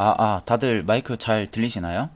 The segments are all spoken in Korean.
아, 아, 다들 마이크 잘 들리시나요?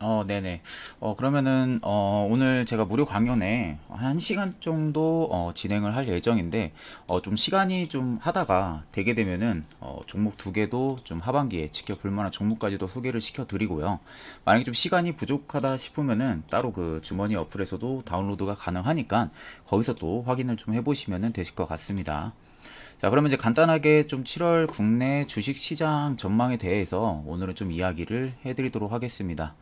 어, 네네. 어, 그러면은, 어, 오늘 제가 무료 강연에, 한 시간 정도 어, 진행을 할 예정인데 어, 좀 시간이 좀 하다가 되게 되면은 어, 종목 두 개도 좀 하반기에 지켜볼 만한 종목까지도 소개를 시켜드리고요. 만약에 좀 시간이 부족하다 싶으면은 따로 그 주머니 어플에서도 다운로드가 가능하니까 거기서 또 확인을 좀 해보시면 되실 것 같습니다. 자 그러면 이제 간단하게 좀 7월 국내 주식시장 전망에 대해서 오늘은 좀 이야기를 해드리도록 하겠습니다.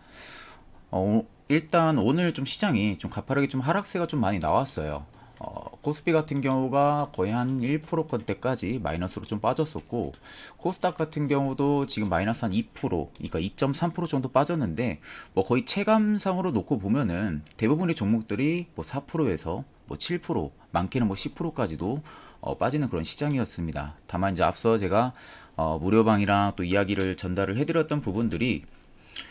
어, 일단 오늘 좀 시장이 좀 가파르게 좀 하락세가 좀 많이 나왔어요. 어, 코스피 같은 경우가 거의 한 1%건대까지 마이너스로 좀 빠졌었고 코스닥 같은 경우도 지금 마이너스 한 2%, 그러니까 2.3% 정도 빠졌는데 뭐 거의 체감상으로 놓고 보면은 대부분의 종목들이 뭐 4%에서 뭐 7%, 많게는 뭐 10%까지도 어, 빠지는 그런 시장이었습니다. 다만 이제 앞서 제가 어, 무료방이랑 또 이야기를 전달을 해드렸던 부분들이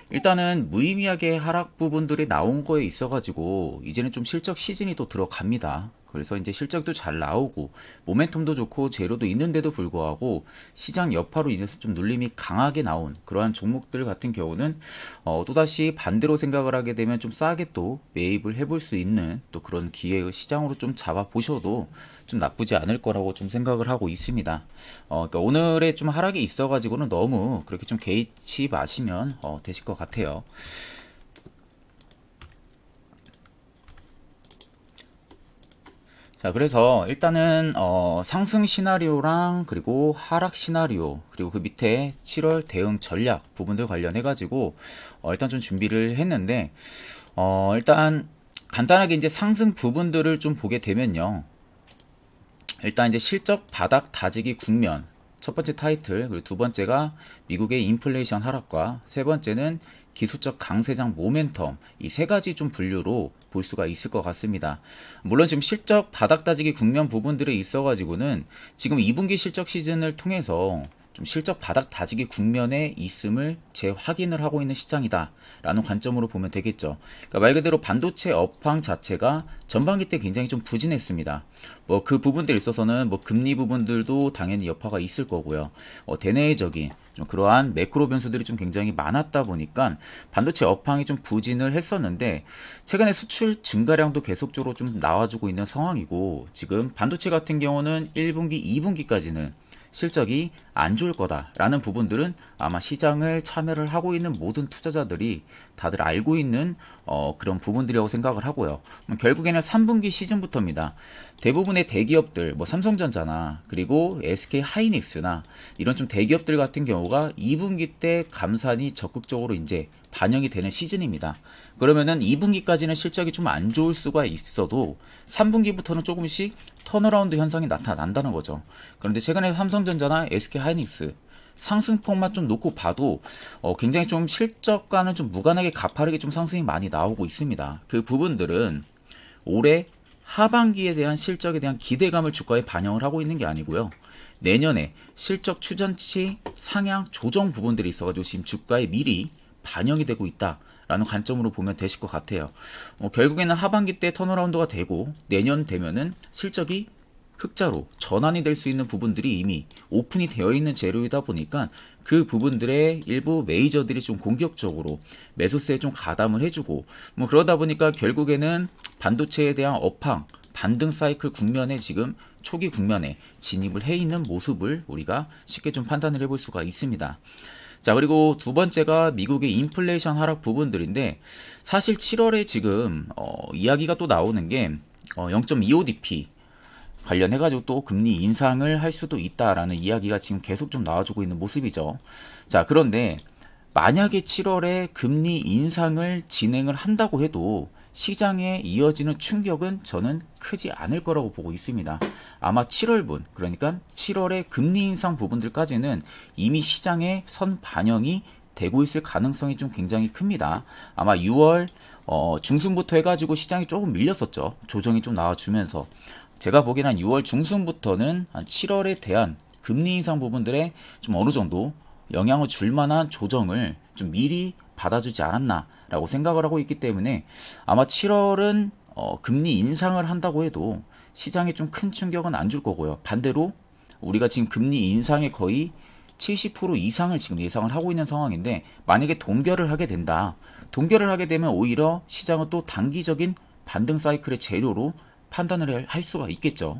일단은 무의미하게 하락 부분들이 나온 거에 있어 가지고 이제는 좀 실적 시즌이 또 들어갑니다. 그래서 이제 실적도 잘 나오고 모멘텀도 좋고 재료도 있는데도 불구하고 시장 여파로 인해서 좀 눌림이 강하게 나온 그러한 종목들 같은 경우는 어, 또다시 반대로 생각을 하게 되면 좀 싸게 또 매입을 해볼 수 있는 또 그런 기회의 시장으로 좀 잡아 보셔도 좀 나쁘지 않을 거라고 좀 생각을 하고 있습니다. 어, 그러니까 오늘의 좀 하락이 있어가지고는 너무 그렇게 좀 개의치 마시면 어, 되실 것 같아요. 자, 그래서 일단은 어, 상승 시나리오랑 그리고 하락 시나리오 그리고 그 밑에 7월 대응 전략 부분들 관련해 가지고 어, 일단 좀 준비를 했는데 어, 일단 간단하게 이제 상승 부분들을 좀 보게 되면요. 일단 이제 실적 바닥 다지기 국면 첫 번째 타이틀 그리고 두 번째가 미국의 인플레이션 하락과 세 번째는 기술적 강세장 모멘텀 이 세 가지 좀 분류로 볼 수가 있을 것 같습니다. 물론 지금 실적 바닥 다지기 국면 부분들에 있어 가지고는 지금 2분기 실적 시즌을 통해서 좀 실적 바닥 다지기 국면에 있음을 재확인을 하고 있는 시장이다라는 관점으로 보면 되겠죠. 그러니까 말 그대로 반도체 업황 자체가 전반기 때 굉장히 좀 부진했습니다. 뭐 그 부분들 있어서는 뭐 금리 부분들도 당연히 여파가 있을 거고요. 어, 뭐 대내적인 좀 그러한 매크로 변수들이 좀 굉장히 많았다 보니까 반도체 업황이 좀 부진을 했었는데 최근에 수출 증가량도 계속적으로 좀 나와주고 있는 상황이고 지금 반도체 같은 경우는 1분기, 2분기까지는 실적이 안 좋을 거다라는 부분들은 아마 시장을 참여를 하고 있는 모든 투자자들이 다들 알고 있는 어, 그런 부분들이라고 생각을 하고요. 음, 결국에는 3분기 시즌부터입니다. 대부분의 대기업들, 뭐 삼성전자나 그리고 SK 하이닉스나 이런 좀 대기업들 같은 경우가 2분기 때 감산이 적극적으로 이제 반영이 되는 시즌입니다. 그러면은 2분기까지는 실적이 좀 안 좋을 수가 있어도 3분기부터는 조금씩 턴어라운드 현상이 나타난다는 거죠. 그런데 최근에 삼성전자나 SK하이닉스 상승폭만 좀 놓고 봐도 어, 굉장히 좀 실적과는 좀 무관하게 가파르게 좀 상승이 많이 나오고 있습니다. 그 부분들은 올해 하반기에 대한 실적에 대한 기대감을 주가에 반영을 하고 있는 게 아니고요. 내년에 실적 추전치 상향 조정 부분들이 있어가지고 지금 주가에 미리 반영이 되고 있다. 라는 관점으로 보면 되실 것 같아요. 어, 결국에는 하반기 때 턴어라운드가 되고 내년 되면은 실적이 흑자로 전환이 될 수 있는 부분들이 이미 오픈이 되어 있는 재료이다 보니까 그 부분들의 일부 메이저들이 좀 공격적으로 매수세에 좀 가담을 해주고 뭐 그러다 보니까 결국에는 반도체에 대한 업황 반등 사이클 국면에 지금 초기 국면에 진입을 해 있는 모습을 우리가 쉽게 좀 판단을 해 볼 수가 있습니다. 자, 그리고 두 번째가 미국의 인플레이션 하락 부분들인데 사실 7월에 지금 어, 이야기가 또 나오는 게 어, 0.25dp 관련해가지고 또 금리 인상을 할 수도 있다라는 이야기가 지금 계속 좀 나와주고 있는 모습이죠. 자, 그런데 만약에 7월에 금리 인상을 진행을 한다고 해도 시장에 이어지는 충격은 저는 크지 않을 거라고 보고 있습니다. 아마 7월분, 그러니까 7월의 금리 인상 부분들까지는 이미 시장의 선 반영이 되고 있을 가능성이 좀 굉장히 큽니다. 아마 6월 어, 중순부터 해가지고 시장이 조금 밀렸었죠. 조정이 좀 나와주면서 제가 보기엔 한 6월 중순부터는 한 7월에 대한 금리 인상 부분들에 좀 어느 정도 영향을 줄 만한 조정을 좀 미리 받아주지 않았나라고 생각을 하고 있기 때문에 아마 7월은 어, 금리 인상을 한다고 해도 시장에 좀 큰 충격은 안 줄 거고요. 반대로 우리가 지금 금리 인상에 거의 70% 이상을 지금 예상을 하고 있는 상황인데 만약에 동결을 하게 된다. 동결을 하게 되면 오히려 시장은 또 단기적인 반등 사이클의 재료로 판단을 할 수가 있겠죠.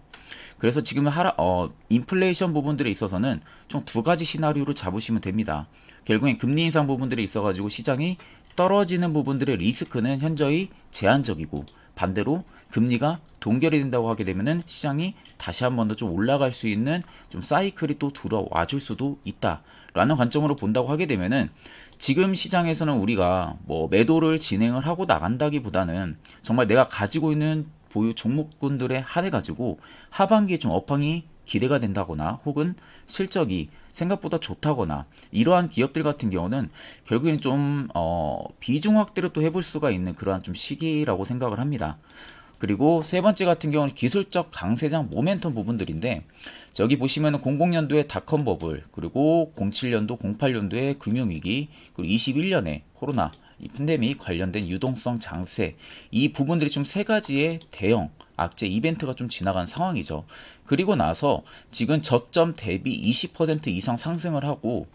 그래서 지금 하라, 어, 인플레이션 부분들에 있어서는 좀 두 가지 시나리오를 잡으시면 됩니다. 결국엔 금리 인상 부분들이 있어가지고 시장이 떨어지는 부분들의 리스크는 현저히 제한적이고 반대로 금리가 동결이 된다고 하게 되면은 시장이 다시 한 번 더 좀 올라갈 수 있는 좀 사이클이 또 들어와 줄 수도 있다라는 관점으로 본다고 하게 되면은 지금 시장에서는 우리가 뭐 매도를 진행을 하고 나간다기보다는 정말 내가 가지고 있는 보유 종목군들에 한해 가지고 하반기에 좀 업황이 기대가 된다거나 혹은 실적이 생각보다 좋다거나 이러한 기업들 같은 경우는 결국엔 좀 어, 비중 확대를 또 해볼 수가 있는 그러한 좀 시기라고 생각을 합니다. 그리고 세 번째 같은 경우는 기술적 강세장 모멘텀 부분들인데 저기 보시면 00년도에 닷컴 버블 그리고 07년도 08년도에 금융위기 그리고 21년에 코로나 팬데믹 관련된 유동성 장세 이 부분들이 좀 세 가지의 대형 악재 이벤트가 좀 지나간 상황이죠. 그리고 나서 지금 저점 대비 20% 이상 상승을 하고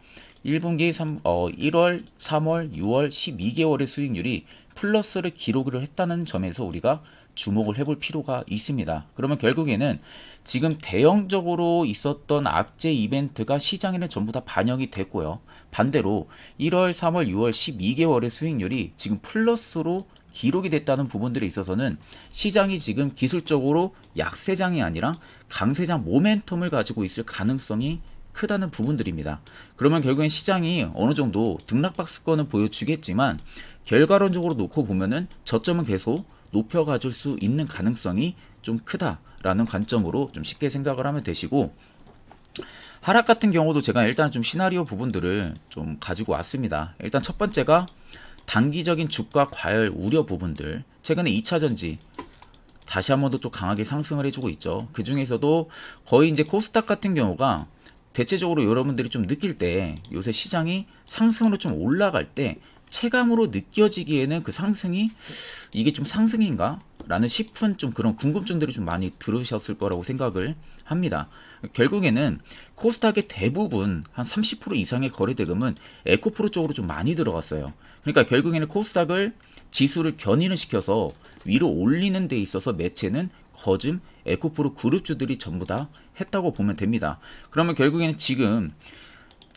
1분기 3, 어, 1월, 3월, 6월 12개월의 수익률이 플러스를 기록을 했다는 점에서 우리가 주목을 해볼 필요가 있습니다. 그러면 결국에는 지금 대형적으로 있었던 악재 이벤트가 시장에는 전부 다 반영이 됐고요. 반대로 1월, 3월, 6월 12개월의 수익률이 지금 플러스로 기록이 됐다는 부분들에 있어서는 시장이 지금 기술적으로 약세장이 아니라 강세장 모멘텀을 가지고 있을 가능성이 크다는 부분들입니다. 그러면 결국엔 시장이 어느 정도 등락박스권을 보여주겠지만 결과론적으로 놓고 보면은 저점은 계속 높여가줄 수 있는 가능성이 좀 크다라는 관점으로 좀 쉽게 생각을 하면 되시고 하락 같은 경우도 제가 일단 좀 시나리오 부분들을 좀 가지고 왔습니다. 일단 첫 번째가 단기적인 주가 과열 우려 부분들 최근에 2차전지 다시 한 번 더 좀 강하게 상승을 해주고 있죠. 그 중에서도 거의 이제 코스닥 같은 경우가 대체적으로 여러분들이 좀 느낄 때 요새 시장이 상승으로 좀 올라갈 때 체감으로 느껴지기에는 그 상승이 이게 좀 상승인가? 라는 싶은 좀 그런 궁금증들이 좀 많이 들으셨을 거라고 생각을 합니다. 결국에는 코스닥의 대부분 한 30% 이상의 거래 대금은 에코프로 쪽으로 좀 많이 들어갔어요. 그러니까 결국에는 코스닥을 지수를 견인을 시켜서 위로 올리는 데 있어서 매체는 거즘 에코프로 그룹주들이 전부 다 했다고 보면 됩니다. 그러면 결국에는 지금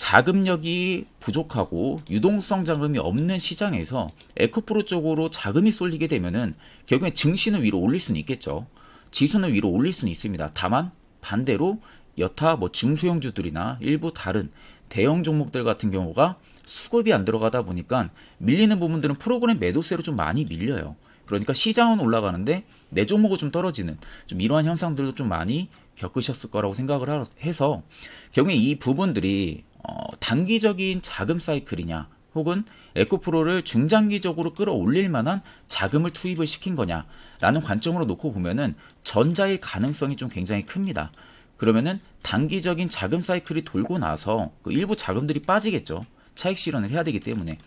자금력이 부족하고 유동성 자금이 없는 시장에서 에코프로 쪽으로 자금이 쏠리게 되면은 결국엔 증시는 위로 올릴 수는 있겠죠. 지수는 위로 올릴 수는 있습니다. 다만 반대로 여타 뭐 중소형주들이나 일부 다른 대형 종목들 같은 경우가 수급이 안 들어가다 보니까 밀리는 부분들은 프로그램 매도세로 좀 많이 밀려요. 그러니까 시장은 올라가는데 내 종목은 좀 떨어지는 좀 이러한 현상들도 좀 많이 겪으셨을 거라고 생각을 해서 결국에 이 부분들이 어, 단기적인 자금 사이클이냐 혹은 에코프로를 중장기적으로 끌어올릴 만한 자금을 투입을 시킨 거냐라는 관점으로 놓고 보면은 전자의 가능성이 좀 굉장히 큽니다. 그러면은 단기적인 자금 사이클이 돌고 나서 그 일부 자금들이 빠지겠죠. 차익 실현을 해야 되기 때문에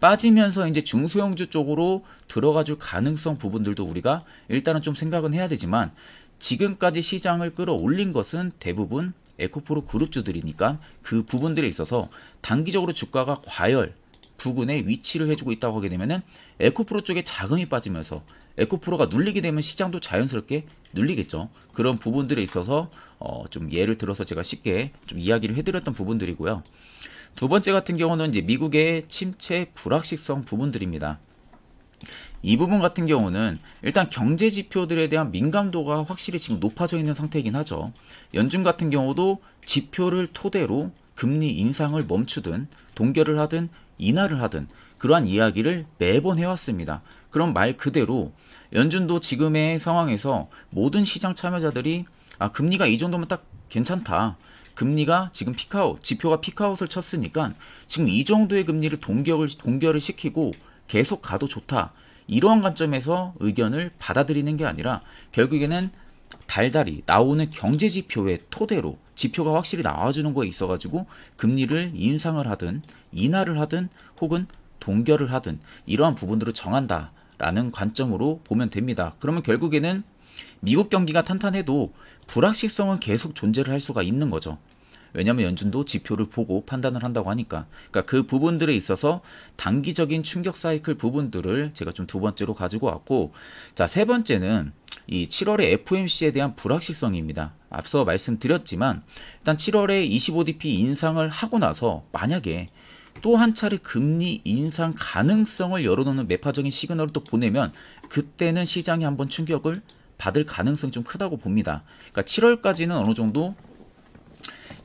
빠지면서 이제 중소형주 쪽으로 들어가 줄 가능성 부분들도 우리가 일단은 좀 생각은 해야 되지만 지금까지 시장을 끌어올린 것은 대부분 에코프로 그룹주들이니까 그 부분들에 있어서 단기적으로 주가가 과열 부근에 위치를 해주고 있다고 하게 되면은 에코프로 쪽에 자금이 빠지면서 에코프로가 눌리게 되면 시장도 자연스럽게 눌리겠죠. 그런 부분들에 있어서 어좀 예를 들어서 제가 쉽게 좀 이야기를 해드렸던 부분들이고요. 두 번째 같은 경우는 이제 미국의 침체 불확실성 부분들입니다. 이 부분 같은 경우는 일단 경제 지표들에 대한 민감도가 확실히 지금 높아져 있는 상태이긴 하죠. 연준 같은 경우도 지표를 토대로 금리 인상을 멈추든 동결을 하든 인하를 하든 그러한 이야기를 매번 해왔습니다. 그럼 말 그대로 연준도 지금의 상황에서 모든 시장 참여자들이 아 금리가 이 정도면 딱 괜찮다. 금리가 지금 피카웃, 지표가 피카웃을 쳤으니까 지금 이 정도의 금리를 동결을, 동결을 시키고 계속 가도 좋다. 이러한 관점에서 의견을 받아들이는 게 아니라 결국에는 달달이 나오는 경제 지표의 토대로 지표가 확실히 나와주는 거에 있어가지고 금리를 인상을 하든 인하를 하든 혹은 동결을 하든 이러한 부분들을 정한다라는 관점으로 보면 됩니다. 그러면 결국에는 미국 경기가 탄탄해도 불확실성은 계속 존재를 할 수가 있는 거죠. 왜냐하면 연준도 지표를 보고 판단을 한다고 하니까. 그러니까 그 부분들에 있어서 단기적인 충격 사이클 부분들을 제가 좀 두 번째로 가지고 왔고, 자세 번째는 이 7월의 FOMC에 대한 불확실성입니다. 앞서 말씀드렸지만 일단 7월에 25dp 인상을 하고 나서 만약에 또 한 차례 금리 인상 가능성을 열어놓는 매파적인 시그널을 또 보내면 그때는 시장이 한번 충격을 받을 가능성이 좀 크다고 봅니다. 그러니까 7월까지는 어느 정도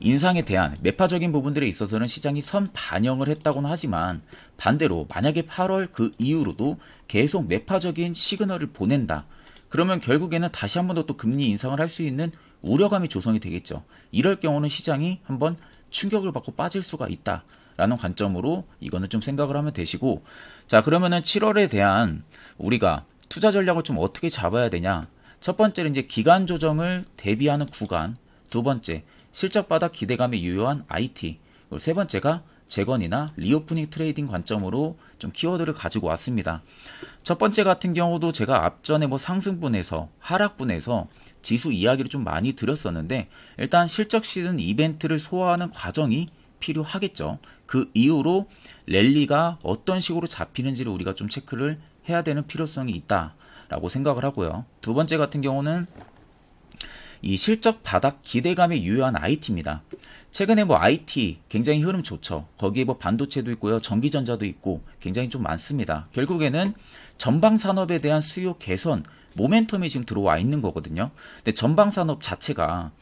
인상에 대한 매파적인 부분들에 있어서는 시장이 선 반영을 했다고는 하지만 반대로 만약에 8월 그 이후로도 계속 매파적인 시그널을 보낸다. 그러면 결국에는 다시 한 번 더 또 금리 인상을 할 수 있는 우려감이 조성이 되겠죠. 이럴 경우는 시장이 한번 충격을 받고 빠질 수가 있다. 라는 관점으로 이거는 좀 생각을 하면 되시고 자 그러면은 7월에 대한 우리가 투자 전략을 좀 어떻게 잡아야 되냐 첫 번째는 이제 기간 조정을 대비하는 구간 두 번째 실적 바닥 기대감이 유효한 IT. 그리고 세 번째가 재건이나 리오프닝 트레이딩 관점으로 좀 키워드를 가지고 왔습니다. 첫 번째 같은 경우도 제가 앞전에 뭐 상승분에서 하락분에서 지수 이야기를 좀 많이 드렸었는데 일단 실적 시즌 이벤트를 소화하는 과정이 필요하겠죠. 그 이후로 랠리가 어떤 식으로 잡히는지를 우리가 좀 체크를 해야 되는 필요성이 있다라고 생각을 하고요. 두 번째 같은 경우는 이 실적 바닥 기대감에 유효한 IT입니다. 최근에 뭐 IT 굉장히 흐름 좋죠. 거기에 뭐 반도체도 있고요. 전기전자도 있고 굉장히 좀 많습니다. 결국에는 전방 산업에 대한 수요 개선 모멘텀이 지금 들어와 있는 거거든요. 근데 전방 산업 자체가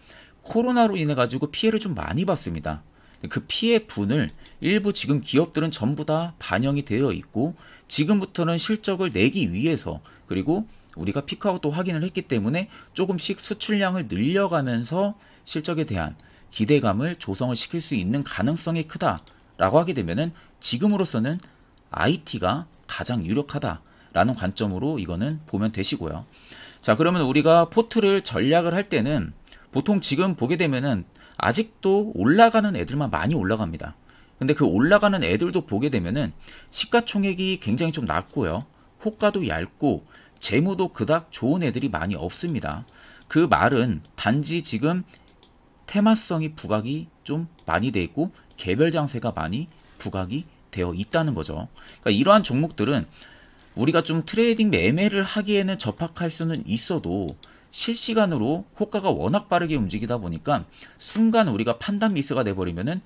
코로나로 인해 가지고 피해를 좀 많이 봤습니다. 그 피해 분을 일부 지금 기업들은 전부 다 반영이 되어 있고 지금부터는 실적을 내기 위해서 그리고 우리가 피크아웃도 확인을 했기 때문에 조금씩 수출량을 늘려가면서 실적에 대한 기대감을 조성을 시킬 수 있는 가능성이 크다라고 하게 되면은 지금으로서는 IT가 가장 유력하다라는 관점으로 이거는 보면 되시고요. 자, 그러면 우리가 포트를 전략을 할 때는 보통 지금 보게 되면은 아직도 올라가는 애들만 많이 올라갑니다. 근데 그 올라가는 애들도 보게 되면은 시가총액이 굉장히 좀 낮고요. 호가도 얇고 재무도 그닥 좋은 애들이 많이 없습니다. 그 말은 단지 지금 테마성이 부각이 좀 많이 돼 있고 개별 장세가 많이 부각이 되어 있다는 거죠. 그러니까 이러한 종목들은 우리가 좀 트레이딩 매매를 하기에는 접학할 수는 있어도 실시간으로 호가가 워낙 빠르게 움직이다 보니까 순간 우리가 판단 미스가 돼버리면은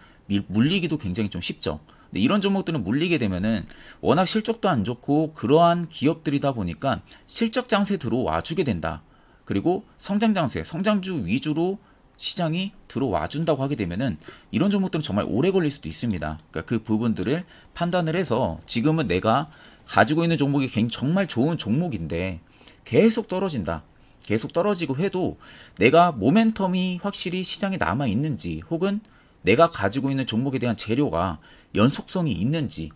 물리기도 굉장히 좀 쉽죠. 근데 네, 이런 종목들은 물리게 되면은 워낙 실적도 안 좋고 그러한 기업들이다 보니까 실적 장세 들어와 주게 된다. 그리고 성장 장세, 성장주 위주로 시장이 들어와 준다고 하게 되면은 이런 종목들은 정말 오래 걸릴 수도 있습니다. 그러니까 그 부분들을 판단을 해서 지금은 내가 가지고 있는 종목이 정말 좋은 종목인데 계속 떨어진다. 계속 떨어지고 해도 내가 모멘텀이 확실히 시장에 남아 있는지 혹은 내가 가지고 있는 종목에 대한 재료가 연속성이 있는지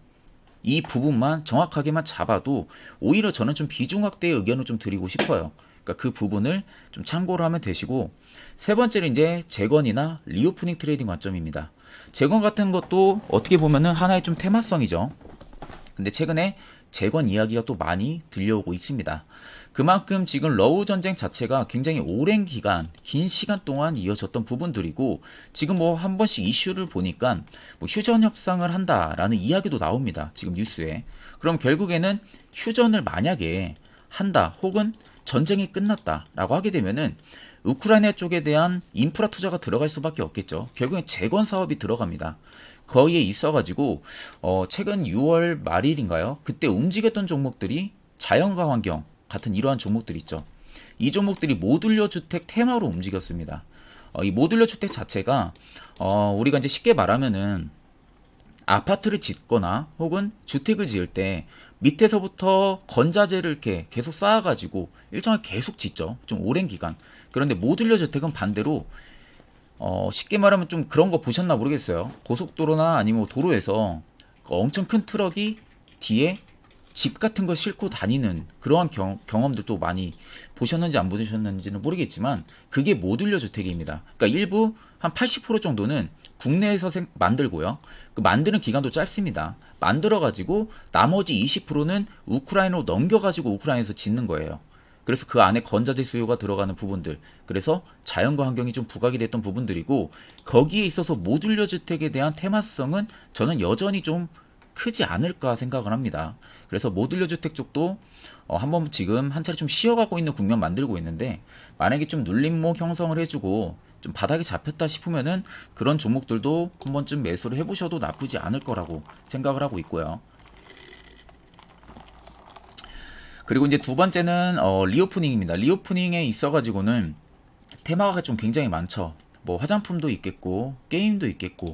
이 부분만 정확하게만 잡아도 오히려 저는 좀 비중학대의 의견을 좀 드리고 싶어요. 그러니까 그 부분을 좀 참고를 하면 되시고 세 번째는 이제 재건이나 리오프닝 트레이딩 관점입니다. 재건 같은 것도 어떻게 보면은 하나의 좀 테마성이죠. 근데 최근에 재건 이야기가 또 많이 들려오고 있습니다. 그만큼 지금 러우 전쟁 자체가 굉장히 오랜 기간, 긴 시간 동안 이어졌던 부분들이고 지금 뭐 한 번씩 이슈를 보니까 뭐 휴전 협상을 한다라는 이야기도 나옵니다. 지금 뉴스에. 그럼 결국에는 휴전을 만약에 한다 혹은 전쟁이 끝났다라고 하게 되면은 우크라이나 쪽에 대한 인프라 투자가 들어갈 수밖에 없겠죠. 결국엔 재건 사업이 들어갑니다. 거기에 있어가지고 어 최근 6월 말일인가요? 그때 움직였던 종목들이 자연과 환경, 같은 이러한 종목들 있죠. 이 종목들이 모듈러 주택 테마로 움직였습니다. 어, 이 모듈러 주택 자체가 어, 우리가 이제 쉽게 말하면은 아파트를 짓거나 혹은 주택을 지을 때 밑에서부터 건자재를 이렇게 계속 쌓아가지고 일정하게 계속 짓죠. 좀 오랜 기간. 그런데 모듈러 주택은 반대로 어, 쉽게 말하면 좀 그런 거 보셨나 모르겠어요. 고속도로나 아니면 도로에서 엄청 큰 트럭이 뒤에 집 같은 거 싣고 다니는 그러한 경, 험들도 많이 보셨는지 안 보셨는지는 모르겠지만 그게 모듈러 주택입니다. 그러니까 일부 한 80% 정도는 국내에서 생, 만들고요. 그 만드는 기간도 짧습니다. 만들어 가지고 나머지 20%는 우크라이나로 넘겨 가지고 우크라이나에서 짓는 거예요. 그래서 그 안에 건자재 수요가 들어가는 부분들 그래서 자연과 환경이 좀 부각이 됐던 부분들이고 거기에 있어서 모듈러 주택에 대한 테마성은 저는 여전히 좀 크지 않을까 생각을 합니다. 그래서 모듈러주택 쪽도 어, 한번 지금 한 차례 좀 쉬어가고 있는 국면 만들고 있는데 만약에 좀 눌림목 형성을 해주고 좀 바닥에 잡혔다 싶으면은 그런 종목들도 한 번쯤 매수를 해보셔도 나쁘지 않을 거라고 생각을 하고 있고요. 그리고 이제 두 번째는 어, 리오프닝입니다. 리오프닝에 있어가지고는 테마가 좀 굉장히 많죠. 뭐 화장품도 있겠고 게임도 있겠고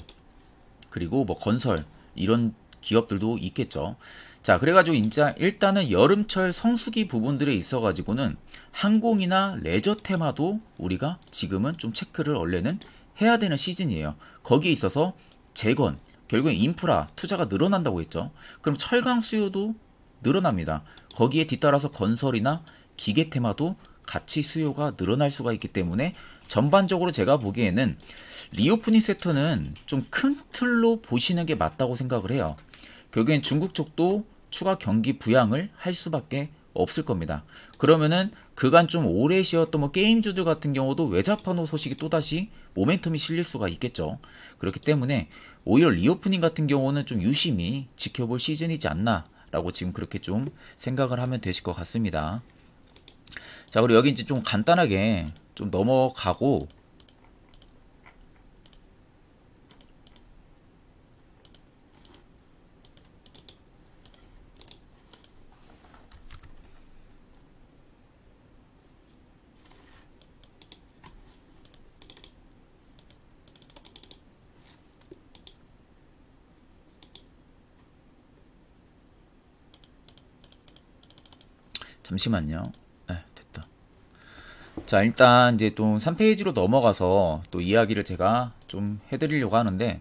그리고 뭐 건설 이런 기업들도 있겠죠. 자, 그래가지고 인자 일단은 여름철 성수기 부분들에 있어가지고는 항공이나 레저 테마도 우리가 지금은 좀 체크를 원래는 해야 되는 시즌이에요. 거기에 있어서 재건, 결국엔 인프라 투자가 늘어난다고 했죠. 그럼 철강 수요도 늘어납니다. 거기에 뒤따라서 건설이나 기계 테마도 같이 수요가 늘어날 수가 있기 때문에 전반적으로 제가 보기에는 리오프닝 세터는 좀 큰 틀로 보시는 게 맞다고 생각을 해요. 결국엔 중국 쪽도 추가 경기 부양을 할 수밖에 없을 겁니다. 그러면은 그간 좀 오래 쉬었던 뭐 게임주들 같은 경우도 외자판호 소식이 또다시 모멘텀이 실릴 수가 있겠죠. 그렇기 때문에 오히려 리오프닝 같은 경우는 좀 유심히 지켜볼 시즌이지 않나라고 지금 그렇게 좀 생각을 하면 되실 것 같습니다. 자, 그리고 여기 이제 좀 간단하게 좀 넘어가고 잠시만요. 네, 됐다. 자, 일단 이제 또 3페이지로 넘어가서 또 이야기를 제가 좀 해드리려고 하는데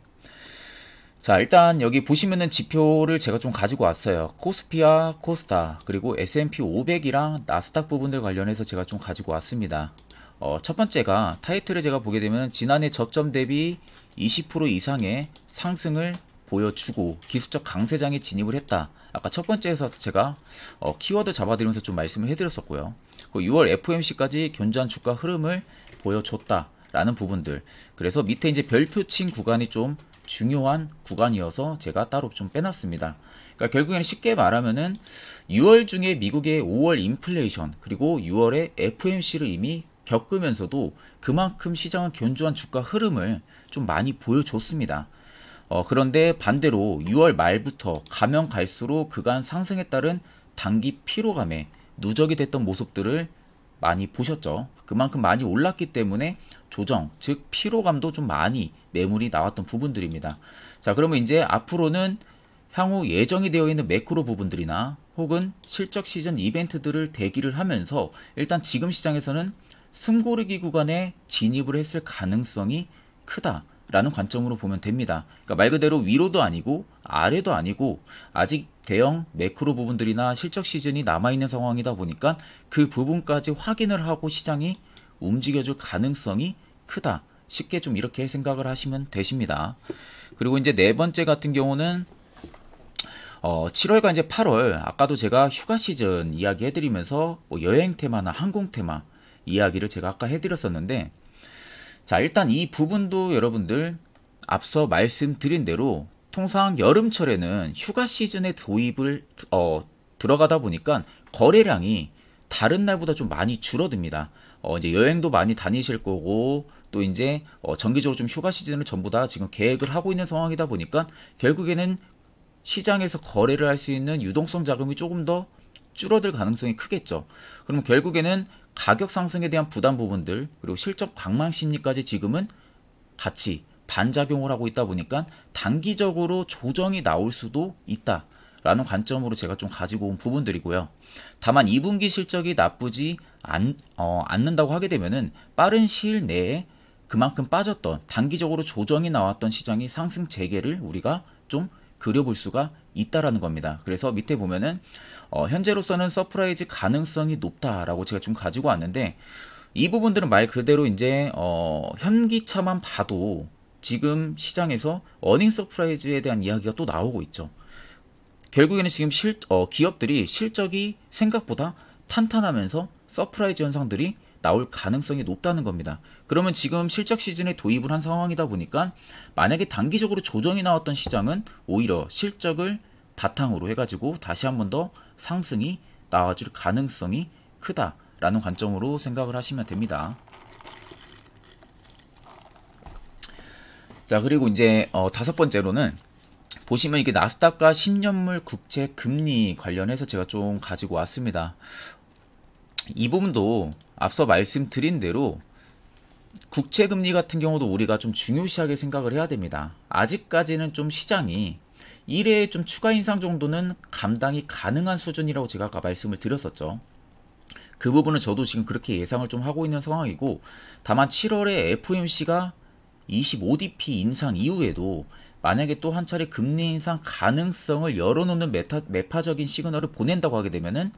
자, 일단 여기 보시면은 지표를 제가 좀 가지고 왔어요. 코스피와 코스타 그리고 S&P 500이랑 나스닥 부분들 관련해서 제가 좀 가지고 왔습니다. 어, 첫 번째가 타이틀을 제가 보게 되면 지난해 저점 대비 20% 이상의 상승을 보여주고 기술적 강세장에 진입을 했다. 아까 첫 번째에서 제가 어, 키워드 잡아드리면서 좀 말씀을 해드렸었고요. 6월 그 FOMC까지 견주한 주가 흐름을 보여줬다라는 부분들. 그래서 밑에 이제 별표 친 구간이 좀 중요한 구간이어서 제가 따로 좀 빼놨습니다. 그러니까 결국에는 쉽게 말하면은 6월 중에 미국의 5월 인플레이션 그리고 6월에 FMC를 o 이미 겪으면서도 그만큼 시장은 견조한 주가 흐름을 좀 많이 보여줬습니다. 어, 그런데 반대로 6월 말부터 가면 갈수록 그간 상승에 따른 단기 피로감에 누적이 됐던 모습들을 많이 보셨죠. 그만큼 많이 올랐기 때문에 조정, 즉 피로감도 좀 많이 매물이 나왔던 부분들입니다. 자, 그러면 이제 앞으로는 향후 예정이 되어 있는 매크로 부분들이나 혹은 실적 시즌 이벤트들을 대기를 하면서 일단 지금 시장에서는 승고르기 구간에 진입을 했을 가능성이 크다. 라는 관점으로 보면 됩니다. 그러니까 말 그대로 위로도 아니고 아래도 아니고 아직 대형 매크로 부분들이나 실적 시즌이 남아있는 상황이다 보니까 그 부분까지 확인을 하고 시장이 움직여줄 가능성이 크다. 쉽게 좀 이렇게 생각을 하시면 되십니다. 그리고 이제 네 번째 같은 경우는 어, 7월과 이제 8월 아까도 제가 휴가 시즌 이야기 해드리면서 뭐 여행 테마나 항공 테마 이야기를 제가 아까 해드렸었는데 자, 일단 이 부분도 여러분들 앞서 말씀드린 대로 통상 여름철에는 휴가 시즌에 도입을 어, 들어가다 보니까 거래량이 다른 날보다 좀 많이 줄어듭니다. 어, 이제 여행도 많이 다니실 거고 또 이제 어, 정기적으로 좀 휴가 시즌을 전부 다 지금 계획을 하고 있는 상황이다 보니까 결국에는 시장에서 거래를 할 수 있는 유동성 자금이 조금 더 줄어들 가능성이 크겠죠. 그럼 결국에는 가격 상승에 대한 부담 부분들 그리고 실적 방망 심리까지 지금은 같이 반작용을 하고 있다 보니까 단기적으로 조정이 나올 수도 있다. 라는 관점으로 제가 좀 가지고 온 부분들이고요. 다만 2분기 실적이 나쁘지 않, 어, 않는다고 하게 되면은 빠른 시일 내에 그만큼 빠졌던 단기적으로 조정이 나왔던 시장이 상승 재개를 우리가 좀 그려볼 수가 있다라는 겁니다. 그래서 밑에 보면은 어, 현재로서는 서프라이즈 가능성이 높다라고 제가 좀 가지고 왔는데 이 부분들은 말 그대로 이제 어, 현기차만 봐도 지금 시장에서 어닝 서프라이즈에 대한 이야기가 또 나오고 있죠. 결국에는 지금 실, 어, 기업들이 실적이 생각보다 탄탄하면서 서프라이즈 현상들이 나올 가능성이 높다는 겁니다. 그러면 지금 실적 시즌에 도입을 한 상황이다 보니까 만약에 단기적으로 조정이 나왔던 시장은 오히려 실적을 바탕으로 해가지고 다시 한 번 더 상승이 나아질 가능성이 크다라는 관점으로 생각을 하시면 됩니다. 자 그리고 이제 어, 다섯 번째로는 보시면 이게 나스닥과 10년물 국채 금리 관련해서 제가 좀 가지고 왔습니다. 이 부분도 앞서 말씀드린 대로 국채 금리 같은 경우도 우리가 좀 중요시하게 생각을 해야 됩니다. 아직까지는 좀 시장이 1회좀 추가 인상 정도는 감당이 가능한 수준이라고 제가 아까 말씀을 드렸었죠. 그 부분은 저도 지금 그렇게 예상을 좀 하고 있는 상황이고 다만 7월에 FOMC가 25dp 인상 이후에도 만약에 또 한 차례 금리 인상 가능성을 열어놓는 메타, 매파적인 시그널을 보낸다고 하게 되면은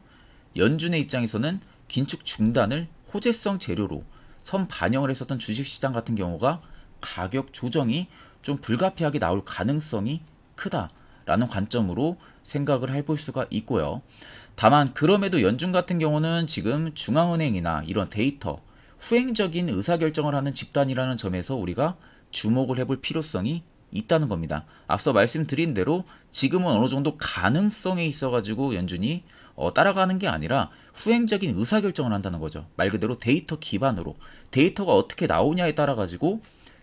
연준의 입장에서는 긴축 중단을 호재성 재료로 선 반영을 했었던 주식시장 같은 경우가 가격 조정이 좀 불가피하게 나올 가능성이 크다라는 관점으로 생각을 해볼 수가 있고요. 다만 그럼에도 연준 같은 경우는 지금 중앙은행이나 이런 데이터 후행적인 의사결정을 하는 집단이라는 점에서 우리가 주목을 해볼 필요성이 있다는 겁니다. 앞서 말씀드린 대로 지금은 어느 정도 가능성에 있어가지고 연준이 어, 따라가는 게 아니라 후행적인 의사결정을 한다는 거죠. 말 그대로 데이터 기반으로 데이터가 어떻게 나오냐에 따라 가지고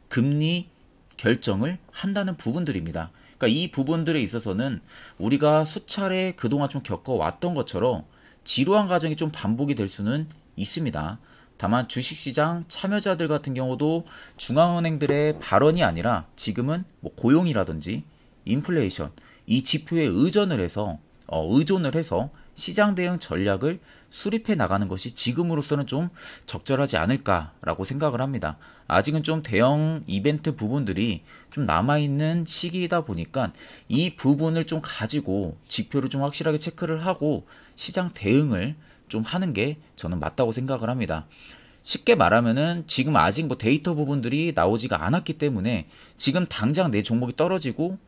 금리 결정을 한다는 부분들입니다. 그러니까 이 부분들에 있어서는 우리가 수차례 그동안 좀 겪어왔던 것처럼 지루한 과정이 좀 반복이 될 수는 있습니다. 다만 주식시장 참여자들 같은 경우도 중앙은행들의 발언이 아니라 지금은 뭐 고용이라든지 인플레이션 이 지표에 의존을 해서 어, 의존을 해서 시장 대응 전략을 수립해 나가는 것이 지금으로서는 좀 적절하지 않을까라고 생각을 합니다. 아직은 좀 대형 이벤트 부분들이 좀 남아있는 시기이다 보니까 이 부분을 좀 가지고 지표를 좀 확실하게 체크를 하고 시장 대응을 좀 하는 게 저는 맞다고 생각을 합니다. 쉽게 말하면은 지금 아직 뭐 데이터 부분들이 나오지가 않았기 때문에 지금 당장 내 종목이 떨어지고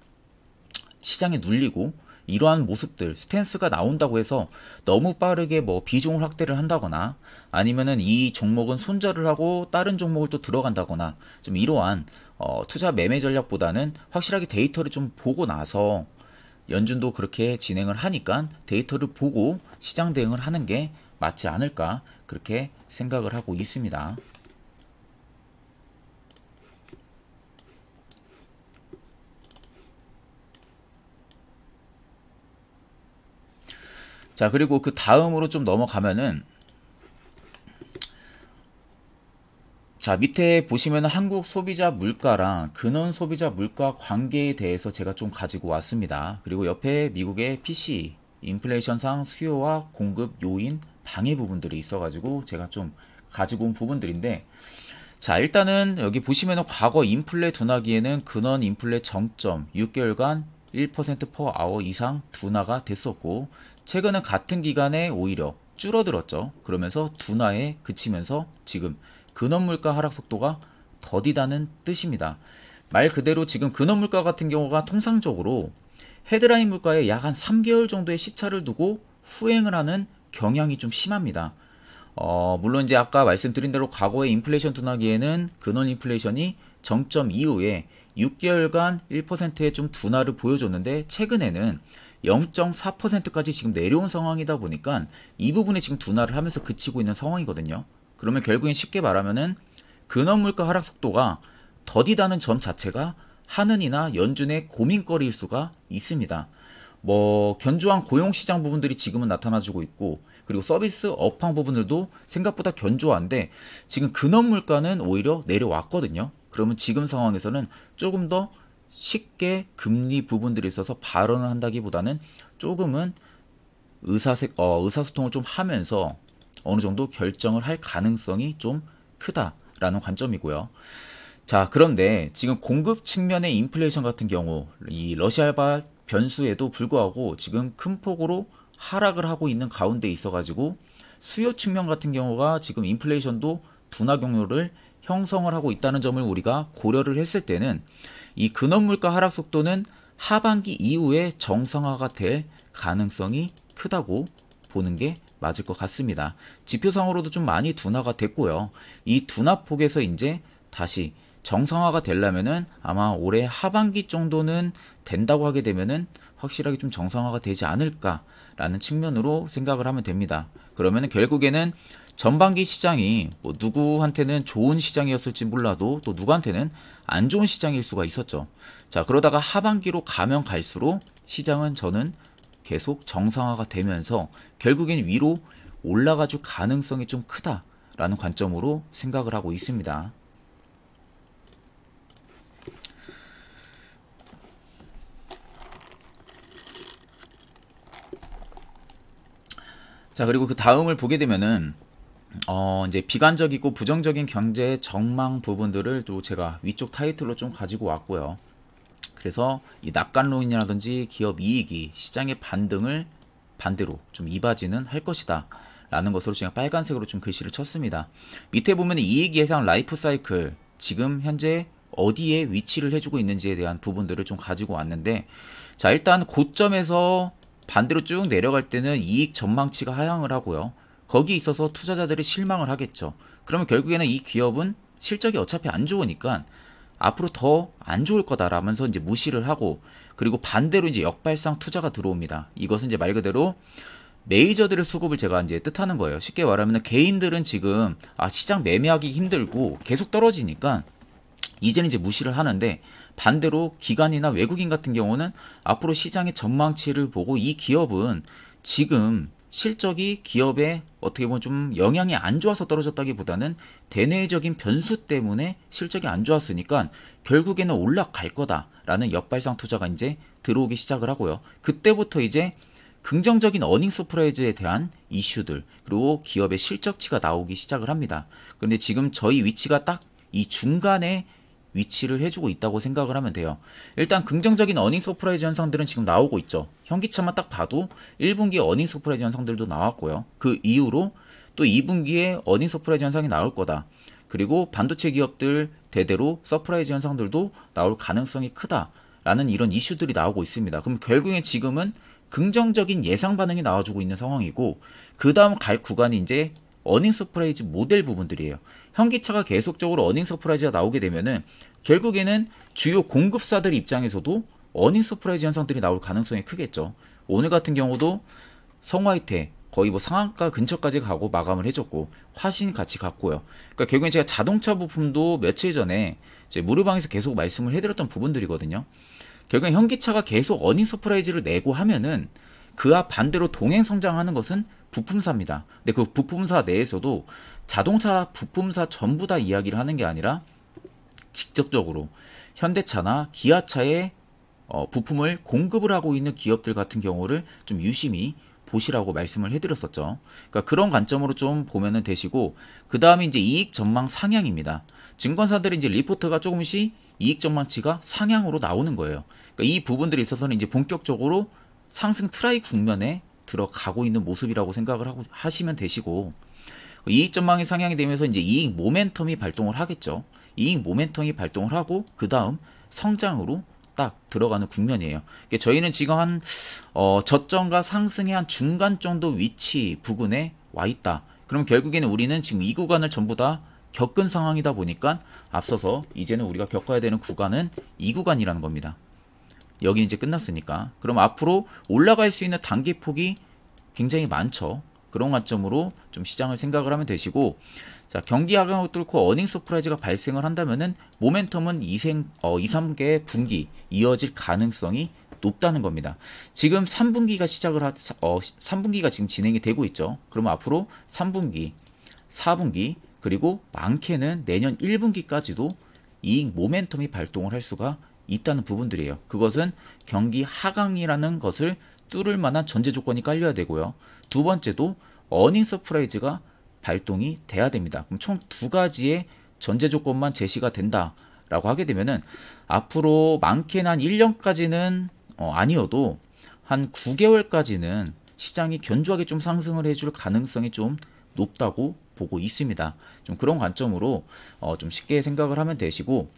시장에 눌리고 이러한 모습들 스탠스가 나온다고 해서 너무 빠르게 뭐 비중을 확대를 한다거나 아니면은 이 종목은 손절을 하고 다른 종목을 또 들어간다거나 좀 이러한 어, 투자 매매 전략보다는 확실하게 데이터를 좀 보고 나서 연준도 그렇게 진행을 하니까 데이터를 보고 시장 대응을 하는 게 맞지 않을까 그렇게 생각을 하고 있습니다. 자, 그리고 그 다음으로 좀 넘어가면은 자, 밑에 보시면 한국 소비자 물가랑 근원 소비자 물가 관계에 대해서 제가 좀 가지고 왔습니다. 그리고 옆에 미국의 PC, 인플레이션상 수요와 공급 요인 방해 부분들이 있어가지고 제가 좀 가지고 온 부분들인데 자 일단은 여기 보시면 과거 인플레 둔화기에는 근원 인플레 정점 6개월간 1%퍼 아워 이상 둔화가 됐었고 최근은 같은 기간에 오히려 줄어들었죠. 그러면서 둔화에 그치면서 지금 근원물가 하락 속도가 더디다는 뜻입니다. 말 그대로 지금 근원물가 같은 경우가 통상적으로 헤드라인 물가에 약 한 3개월 정도의 시차를 두고 후행을 하는 경향이 좀 심합니다. 어, 물론 이제 아까 말씀드린 대로 과거의 인플레이션 둔화기에는 근원 인플레이션이 정점 이후에 6개월간 1%의 좀 둔화를 보여줬는데 최근에는 0.4%까지 지금 내려온 상황이다 보니까 이 부분에 지금 둔화를 하면서 그치고 있는 상황이거든요. 그러면 결국엔 쉽게 말하면은 근원물가 하락 속도가 더디다는 점 자체가 하는이나 연준의 고민거리일 수가 있습니다. 뭐 견조한 고용시장 부분들이 지금은 나타나주고 있고 그리고 서비스 업황 부분들도 생각보다 견조한데 지금 근원 물가는 오히려 내려왔거든요. 그러면 지금 상황에서는 조금 더 쉽게 금리 부분들이 있어서 발언을 한다기보다는 조금은 의사세, 어, 의사소통을 좀 하면서 어느 정도 결정을 할 가능성이 좀 크다라는 관점이고요. 자, 그런데 지금 공급 측면의 인플레이션 같은 경우 이 러시아발 변수에도 불구하고 지금 큰 폭으로 하락을 하고 있는 가운데 있어 가지고 수요 측면 같은 경우가 지금 인플레이션도 둔화 경로를 형성을 하고 있다는 점을 우리가 고려를 했을 때는 이 근원 물가 하락 속도는 하반기 이후에 정상화가 될 가능성이 크다고 보는 게 맞을 것 같습니다. 지표상으로도 좀 많이 둔화가 됐고요. 이 둔화폭에서 이제 다시 정상화가 되려면은 아마 올해 하반기 정도는 된다고 하게 되면은 확실하게 좀 정상화가 되지 않을까라는 측면으로 생각을 하면 됩니다. 그러면 결국에는 전반기 시장이 뭐 누구한테는 좋은 시장이었을지 몰라도 또 누구한테는 안 좋은 시장일 수가 있었죠. 자, 그러다가 하반기로 가면 갈수록 시장은 저는 계속 정상화가 되면서 결국엔 위로 올라가 줄 가능성이 좀 크다라는 관점으로 생각을 하고 있습니다. 자, 그리고 그 다음을 보게 되면은 어, 이제 비관적이고 부정적인 경제 전망 부분들을 또 제가 위쪽 타이틀로 좀 가지고 왔고요. 그래서 이 낙관론이라든지 기업 이익이 시장의 반등을 반대로 좀 이바지는 할 것이다. 라는 것으로 제가 빨간색으로 좀 글씨를 쳤습니다. 밑에 보면 이익 예상 라이프 사이클 지금 현재 어디에 위치를 해주고 있는지에 대한 부분들을 좀 가지고 왔는데 자 일단 고점에서 반대로 쭉 내려갈 때는 이익 전망치가 하향을 하고요. 거기 있어서 투자자들이 실망을 하겠죠. 그러면 결국에는 이 기업은 실적이 어차피 안 좋으니까 앞으로 더 안 좋을 거다라면서 이제 무시를 하고 그리고 반대로 이제 역발상 투자가 들어옵니다. 이것은 이제 말 그대로 메이저들의 수급을 제가 이제 뜻하는 거예요. 쉽게 말하면 개인들은 지금 아 시장 매매하기 힘들고 계속 떨어지니까 이제는 이제 무시를 하는데 반대로 기관이나 외국인 같은 경우는 앞으로 시장의 전망치를 보고 이 기업은 지금 실적이 기업에 어떻게 보면 좀 영향이 안 좋아서 떨어졌다기보다는 대내적인 변수 때문에 실적이 안 좋았으니까 결국에는 올라갈 거다라는 역발상 투자가 이제 들어오기 시작을 하고요. 그때부터 이제 긍정적인 어닝 서프라이즈에 대한 이슈들 그리고 기업의 실적치가 나오기 시작을 합니다. 그런데 지금 저희 위치가 딱 이 중간에 위치를 해주고 있다고 생각을 하면 돼요. 일단 긍정적인 어닝 서프라이즈 현상들은 지금 나오고 있죠. 현기차만 딱 봐도 1분기 어닝 서프라이즈 현상들도 나왔고요. 그 이후로 또 2분기에 어닝 서프라이즈 현상이 나올 거다. 그리고 반도체 기업들 대대로 서프라이즈 현상들도 나올 가능성이 크다라는 이런 이슈들이 나오고 있습니다. 그럼 결국엔 지금은 긍정적인 예상 반응이 나와주고 있는 상황이고 그 다음 갈 구간이 이제 어닝 서프라이즈 모델 부분들이에요. 현기차가 계속적으로 어닝 서프라이즈가 나오게 되면은 결국에는 주요 공급사들 입장에서도 어닝 서프라이즈 현상들이 나올 가능성이 크겠죠. 오늘 같은 경우도 성화이태 거의 뭐 상한가 근처까지 가고 마감을 해줬고 화신 같이 갔고요. 그러니까 결국엔 제가 자동차 부품도 며칠 전에 무료방에서 계속 말씀을 해드렸던 부분들이거든요. 결국엔 현기차가 계속 어닝 서프라이즈를 내고 하면은 그와 반대로 동행 성장하는 것은 부품사입니다. 근데 그 부품사 내에서도 자동차 부품사 전부 다 이야기를 하는 게 아니라 직접적으로 현대차나 기아차의 어, 부품을 공급을 하고 있는 기업들 같은 경우를 좀 유심히 보시라고 말씀을 해드렸었죠. 그러니까 그런 관점으로 좀 보면은 되시고 그 다음에 이제 이익 전망 상향입니다. 증권사들이 이제 리포트가 조금씩 이익 전망치가 상향으로 나오는 거예요. 그러니까 이 부분들에 있어서는 이제 본격적으로 상승 트라이 국면에 들어가고 있는 모습이라고 생각을 하고 하시면 되시고 이익 전망이 상향이 되면서 이제 이익 모멘텀이 발동을 하겠죠. 이익 모멘텀이 발동을 하고 그 다음 성장으로 딱 들어가는 국면이에요. 그러니까 저희는 지금 한 어, 저점과 상승의 한 중간 정도 위치 부근에 와 있다. 그럼 결국에는 우리는 지금 이 구간을 전부 다 겪은 상황이다 보니까 앞서서 이제는 우리가 겪어야 되는 구간은 이 구간이라는 겁니다. 여기 는 이제 끝났으니까. 그럼 앞으로 올라갈 수 있는 단기 폭이 굉장히 많죠. 그런 관점으로 좀 시장을 생각을 하면 되시고 자 경기 하강을 뚫고 어닝 서프라이즈가 발생을 한다면은 모멘텀은 2생, 어, 2, 3개 분기 이어질 가능성이 높다는 겁니다. 지금 3분기가 시작을 하, 어, 3분기가 지금 진행이 되고 있죠. 그러면 앞으로 3분기, 4분기 그리고 많게는 내년 1분기까지도 이익 모멘텀이 발동을 할 수가 있다는 부분들이에요. 그것은 경기 하강이라는 것을 뚫을 만한 전제 조건이 깔려야 되고요. 두 번째도 어닝 서프라이즈가 발동이 돼야 됩니다. 그럼 총 두 가지의 전제 조건만 제시가 된다라고 하게 되면은 앞으로 많게는 한 1년까지는 어, 아니어도 한 9개월까지는 시장이 견조하게 좀 상승을 해줄 가능성이 좀 높다고 보고 있습니다. 좀 그런 관점으로 어, 좀 쉽게 생각을 하면 되시고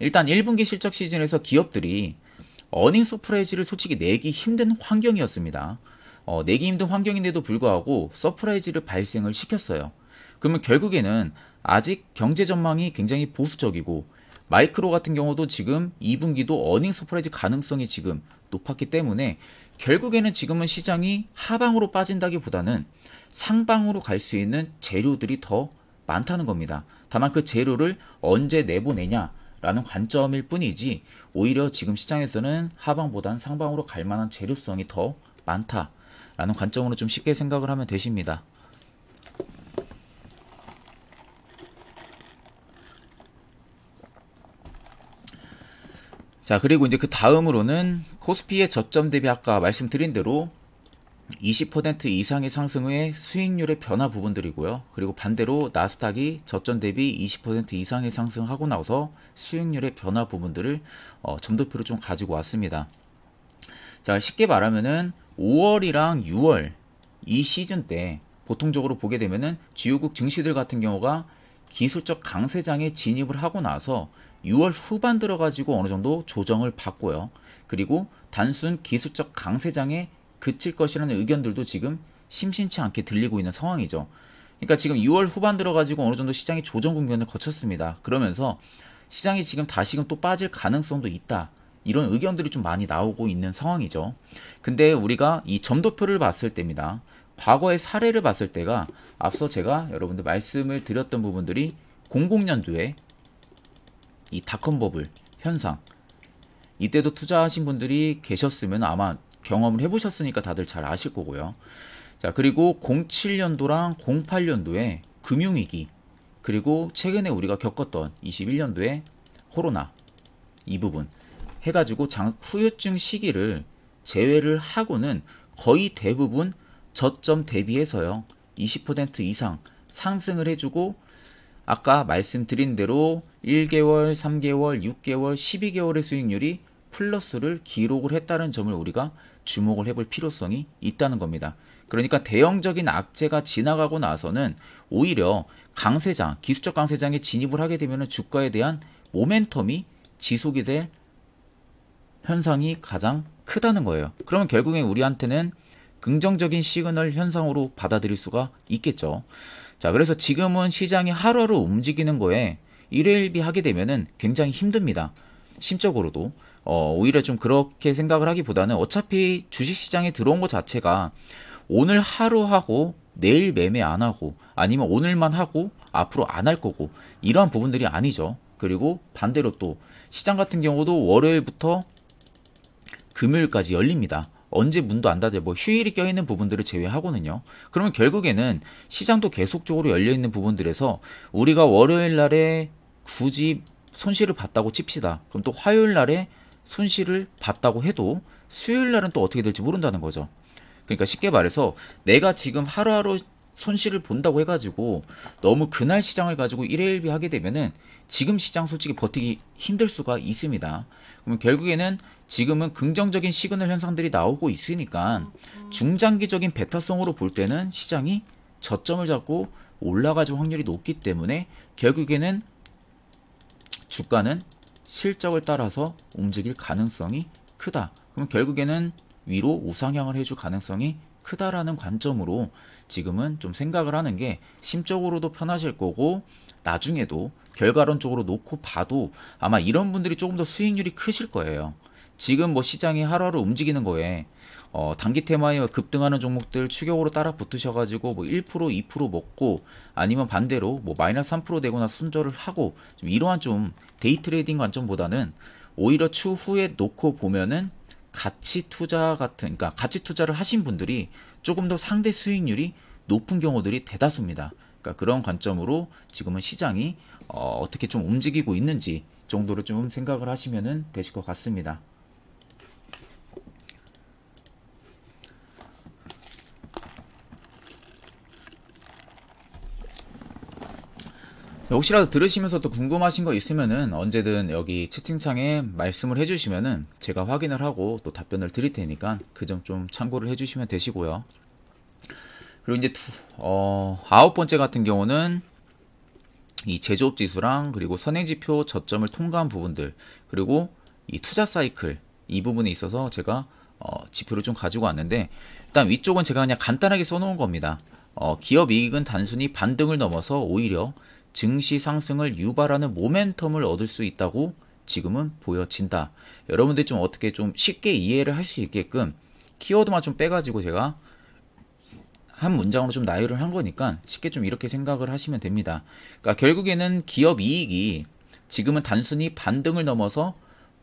일단 1분기 실적 시즌에서 기업들이 어닝 서프라이즈를 솔직히 내기 힘든 환경이었습니다. 어, 내기 힘든 환경인데도 불구하고 서프라이즈를 발생을 시켰어요. 그러면 결국에는 아직 경제 전망이 굉장히 보수적이고 마이크로 같은 경우도 지금 2분기도 어닝 서프라이즈 가능성이 지금 높았기 때문에 결국에는 지금은 시장이 하방으로 빠진다기보다는 상방으로 갈 수 있는 재료들이 더 많다는 겁니다. 다만 그 재료를 언제 내보내냐 라는 관점일 뿐이지 오히려 지금 시장에서는 하방보단 상방으로 갈 만한 재료성이 더 많다 라는 관점으로 좀 쉽게 생각을 하면 되십니다. 자 그리고 이제 그 다음으로는 코스피의 저점 대비 아까 말씀드린 대로 20% 이상의 상승 후에 수익률의 변화 부분들이고요. 그리고 반대로 나스닥이 저점 대비 20% 이상의 상승하고 나서 수익률의 변화 부분들을 어, 점도표로 좀 가지고 왔습니다. 자, 쉽게 말하면은 5월이랑 6월 이 시즌 때 보통적으로 보게 되면은 주요국 증시들 같은 경우가 기술적 강세장에 진입을 하고 나서 6월 후반 들어가지고 어느 정도 조정을 받고요. 그리고 단순 기술적 강세장에 그칠 것이라는 의견들도 지금 심심치 않게 들리고 있는 상황이죠. 그러니까 지금 6월 후반 들어가지고 어느 정도 시장이 조정 국면을 거쳤습니다. 그러면서 시장이 지금 다시금 또 빠질 가능성도 있다. 이런 의견들이 좀 많이 나오고 있는 상황이죠. 근데 우리가 이 점도표를 봤을 때입니다. 과거의 사례를 봤을 때가 앞서 제가 여러분들 말씀을 드렸던 부분들이 00년도에 이 닷컴 버블 현상 이때도 투자하신 분들이 계셨으면 아마 경험을 해보셨으니까 다들 잘 아실 거고요. 자, 그리고 07년도랑 08년도에 금융위기, 그리고 최근에 우리가 겪었던 21년도에 코로나 이 부분 해가지고 장, 후유증 시기를 제외를 하고는 거의 대부분 저점 대비해서요. 20% 이상 상승을 해주고 아까 말씀드린 대로 1개월, 3개월, 6개월, 12개월의 수익률이 플러스를 기록을 했다는 점을 우리가 주목을 해볼 필요성이 있다는 겁니다. 그러니까 대형적인 악재가 지나가고 나서는 오히려 강세장, 기술적 강세장에 진입을 하게 되면 주가에 대한 모멘텀이 지속이 될 현상이 가장 크다는 거예요. 그러면 결국엔 우리한테는 긍정적인 시그널 현상으로 받아들일 수가 있겠죠. 자, 그래서 지금은 시장이 하루하루 움직이는 거에 일회일비 하게 되면은 굉장히 힘듭니다. 심적으로도. 어, 오히려 좀 그렇게 생각을 하기보다는 어차피 주식시장에 들어온 것 자체가 오늘 하루 하고 내일 매매 안 하고 아니면 오늘만 하고 앞으로 안 할 거고 이러한 부분들이 아니죠. 그리고 반대로 또 시장 같은 경우도 월요일부터 금요일까지 열립니다. 언제 문도 안 닫아요. 뭐 휴일이 껴있는 부분들을 제외하고는요. 그러면 결국에는 시장도 계속적으로 열려있는 부분들에서 우리가 월요일 날에 굳이 손실을 봤다고 칩시다. 그럼 또 화요일 날에 손실을 봤다고 해도 수요일 날은 또 어떻게 될지 모른다는 거죠. 그러니까 쉽게 말해서 내가 지금 하루하루 손실을 본다고 해가지고 너무 그날 시장을 가지고 일회일비 하게 되면은 지금 시장 솔직히 버티기 힘들 수가 있습니다. 그러면 결국에는 지금은 긍정적인 시그널 현상들이 나오고 있으니까 중장기적인 베타성으로 볼 때는 시장이 저점을 잡고 올라가질 확률이 높기 때문에 결국에는 주가는 실적을 따라서 움직일 가능성이 크다. 그럼 결국에는 위로 우상향을 해줄 가능성이 크다라는 관점으로 지금은 좀 생각을 하는 게 심적으로도 편하실 거고 나중에도 결과론적으로 놓고 봐도 아마 이런 분들이 조금 더 수익률이 크실 거예요. 지금 뭐 시장이 하루하루 움직이는 거에 어, 단기 테마에 급등하는 종목들 추격으로 따라 붙으셔가지고 뭐1% 2% 먹고 아니면 반대로 뭐 마이너스 3% 되거나 순절을 하고 좀 이러한 좀 데이 트레이딩 관점보다는 오히려 추후에 놓고 보면은 가치 투자 같은 그러니까 가치 투자를 하신 분들이 조금 더 상대 수익률이 높은 경우들이 대다수입니다. 그러니까 그런 관점으로 지금은 시장이 어, 어떻게 좀 움직이고 있는지 정도를 좀 생각을 하시면 되실 것 같습니다. 혹시라도 들으시면서 또 궁금하신 거 있으면은 언제든 여기 채팅창에 말씀을 해주시면은 제가 확인을 하고 또 답변을 드릴 테니까 그 점 좀 참고를 해주시면 되시고요. 그리고 이제 두, 어, 아홉 번째 같은 경우는 이 제조업 지수랑 그리고 선행지표 저점을 통과한 부분들 그리고 이 투자 사이클 이 부분에 있어서 제가 어, 지표를 좀 가지고 왔는데 일단 위쪽은 제가 그냥 간단하게 써놓은 겁니다. 어, 기업 이익은 단순히 반등을 넘어서 오히려 증시 상승을 유발하는 모멘텀을 얻을 수 있다고 지금은 보여진다. 여러분들 좀 어떻게 좀 쉽게 이해를 할 수 있게끔 키워드만 좀 빼가지고 제가 한 문장으로 좀 나열을 한 거니까 쉽게 좀 이렇게 생각을 하시면 됩니다. 그러니까 결국에는 기업 이익이 지금은 단순히 반등을 넘어서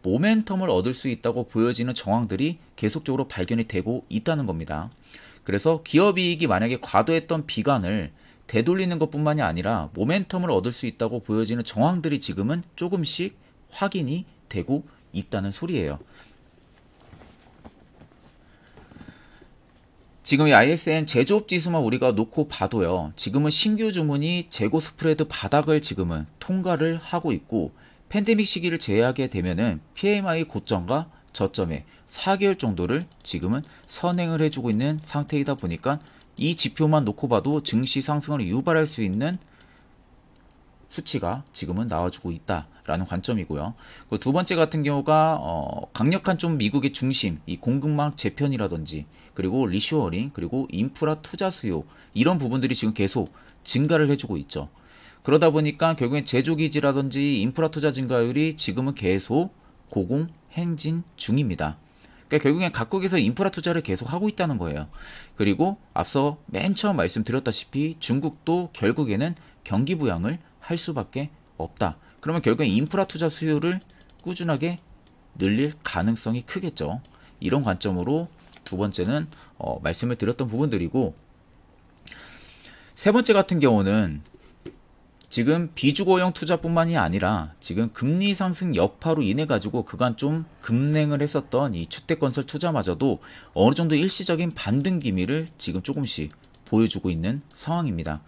모멘텀을 얻을 수 있다고 보여지는 정황들이 계속적으로 발견이 되고 있다는 겁니다. 그래서 기업 이익이 만약에 과도했던 비관을 되돌리는 것뿐만이 아니라 모멘텀을 얻을 수 있다고 보여지는 정황들이 지금은 조금씩 확인이 되고 있다는 소리예요. 지금 이 ISM 제조업 지수만 우리가 놓고 봐도요. 지금은 신규 주문이 재고 스프레드 바닥을 지금은 통과를 하고 있고 팬데믹 시기를 제외하게 되면은 PMI 고점과 저점에 4개월 정도를 지금은 선행을 해주고 있는 상태이다 보니까 이 지표만 놓고 봐도 증시 상승을 유발할 수 있는 수치가 지금은 나와주고 있다라는 관점이고요. 두 번째 같은 경우가 어 강력한 좀 미국의 중심, 이 공급망 재편이라든지 그리고 리쇼어링 그리고 인프라 투자 수요 이런 부분들이 지금 계속 증가를 해주고 있죠. 그러다 보니까 결국엔 제조 기지라든지 인프라 투자 증가율이 지금은 계속 고공 행진 중입니다. 그러니까 결국엔 각국에서 인프라 투자를 계속 하고 있다는 거예요. 그리고 앞서 맨 처음 말씀드렸다시피 중국도 결국에는 경기 부양을 할 수밖에 없다. 그러면 결국엔 인프라 투자 수요를 꾸준하게 늘릴 가능성이 크겠죠. 이런 관점으로 두 번째는 어, 말씀을 드렸던 부분들이고 세 번째 같은 경우는 지금 비주거용 투자뿐만이 아니라 지금 금리 상승 여파로 인해 가지고 그간 좀 급냉을 했었던 이 주택건설 투자마저도 어느 정도 일시적인 반등 기미를 지금 조금씩 보여주고 있는 상황입니다.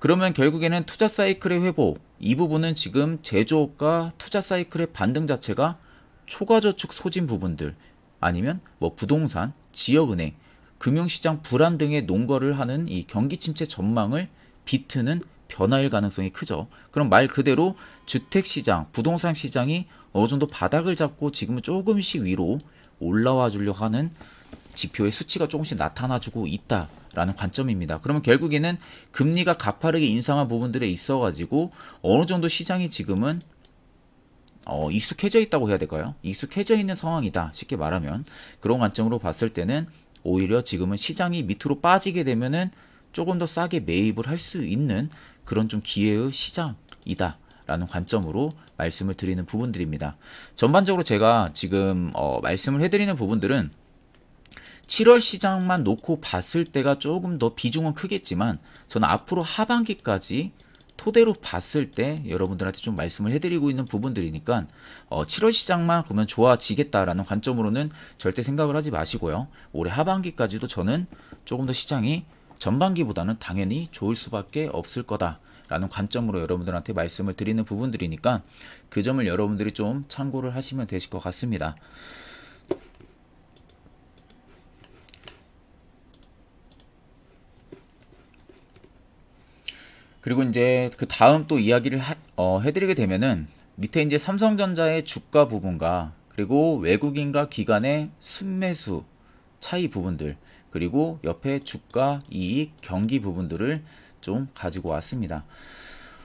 그러면 결국에는 투자 사이클의 회복 이 부분은 지금 제조업과 투자 사이클의 반등 자체가 초과저축 소진 부분들 아니면 뭐 부동산, 지역은행, 금융시장 불안 등의 농거를 하는 이 경기 침체 전망을 비트는 변화일 가능성이 크죠. 그럼 말 그대로 주택 시장, 부동산 시장이 어느 정도 바닥을 잡고 지금은 조금씩 위로 올라와 주려 고 하는 지표의 수치가 조금씩 나타나주고 있다라는 관점입니다. 그러면 결국에는 금리가 가파르게 인상한 부분들에 있어가지고 어느 정도 시장이 지금은 어, 익숙해져 있다고 해야 될까요? 익숙해져 있는 상황이다. 쉽게 말하면 그런 관점으로 봤을 때는 오히려 지금은 시장이 밑으로 빠지게 되면은 조금 더 싸게 매입을 할 수 있는 그런 좀 기회의 시장이다. 라는 관점으로 말씀을 드리는 부분들입니다. 전반적으로 제가 지금 어, 말씀을 해드리는 부분들은 7월 시장만 놓고 봤을 때가 조금 더 비중은 크겠지만 저는 앞으로 하반기까지 토대로 봤을 때 여러분들한테 좀 말씀을 해드리고 있는 부분들이니까 어, 7월 시장만 그러면 좋아지겠다라는 관점으로는 절대 생각을 하지 마시고요. 올해 하반기까지도 저는 조금 더 시장이 전반기보다는 당연히 좋을 수밖에 없을 거다. 라는 관점으로 여러분들한테 말씀을 드리는 부분들이니까 그 점을 여러분들이 좀 참고를 하시면 되실 것 같습니다. 그리고 이제 그 다음 또 이야기를 하, 어, 해드리게 되면은 밑에 이제 삼성전자의 주가 부분과 그리고 외국인과 기관의 순매수 차이 부분들 그리고 옆에 주가, 이익, 경기 부분들을 좀 가지고 왔습니다.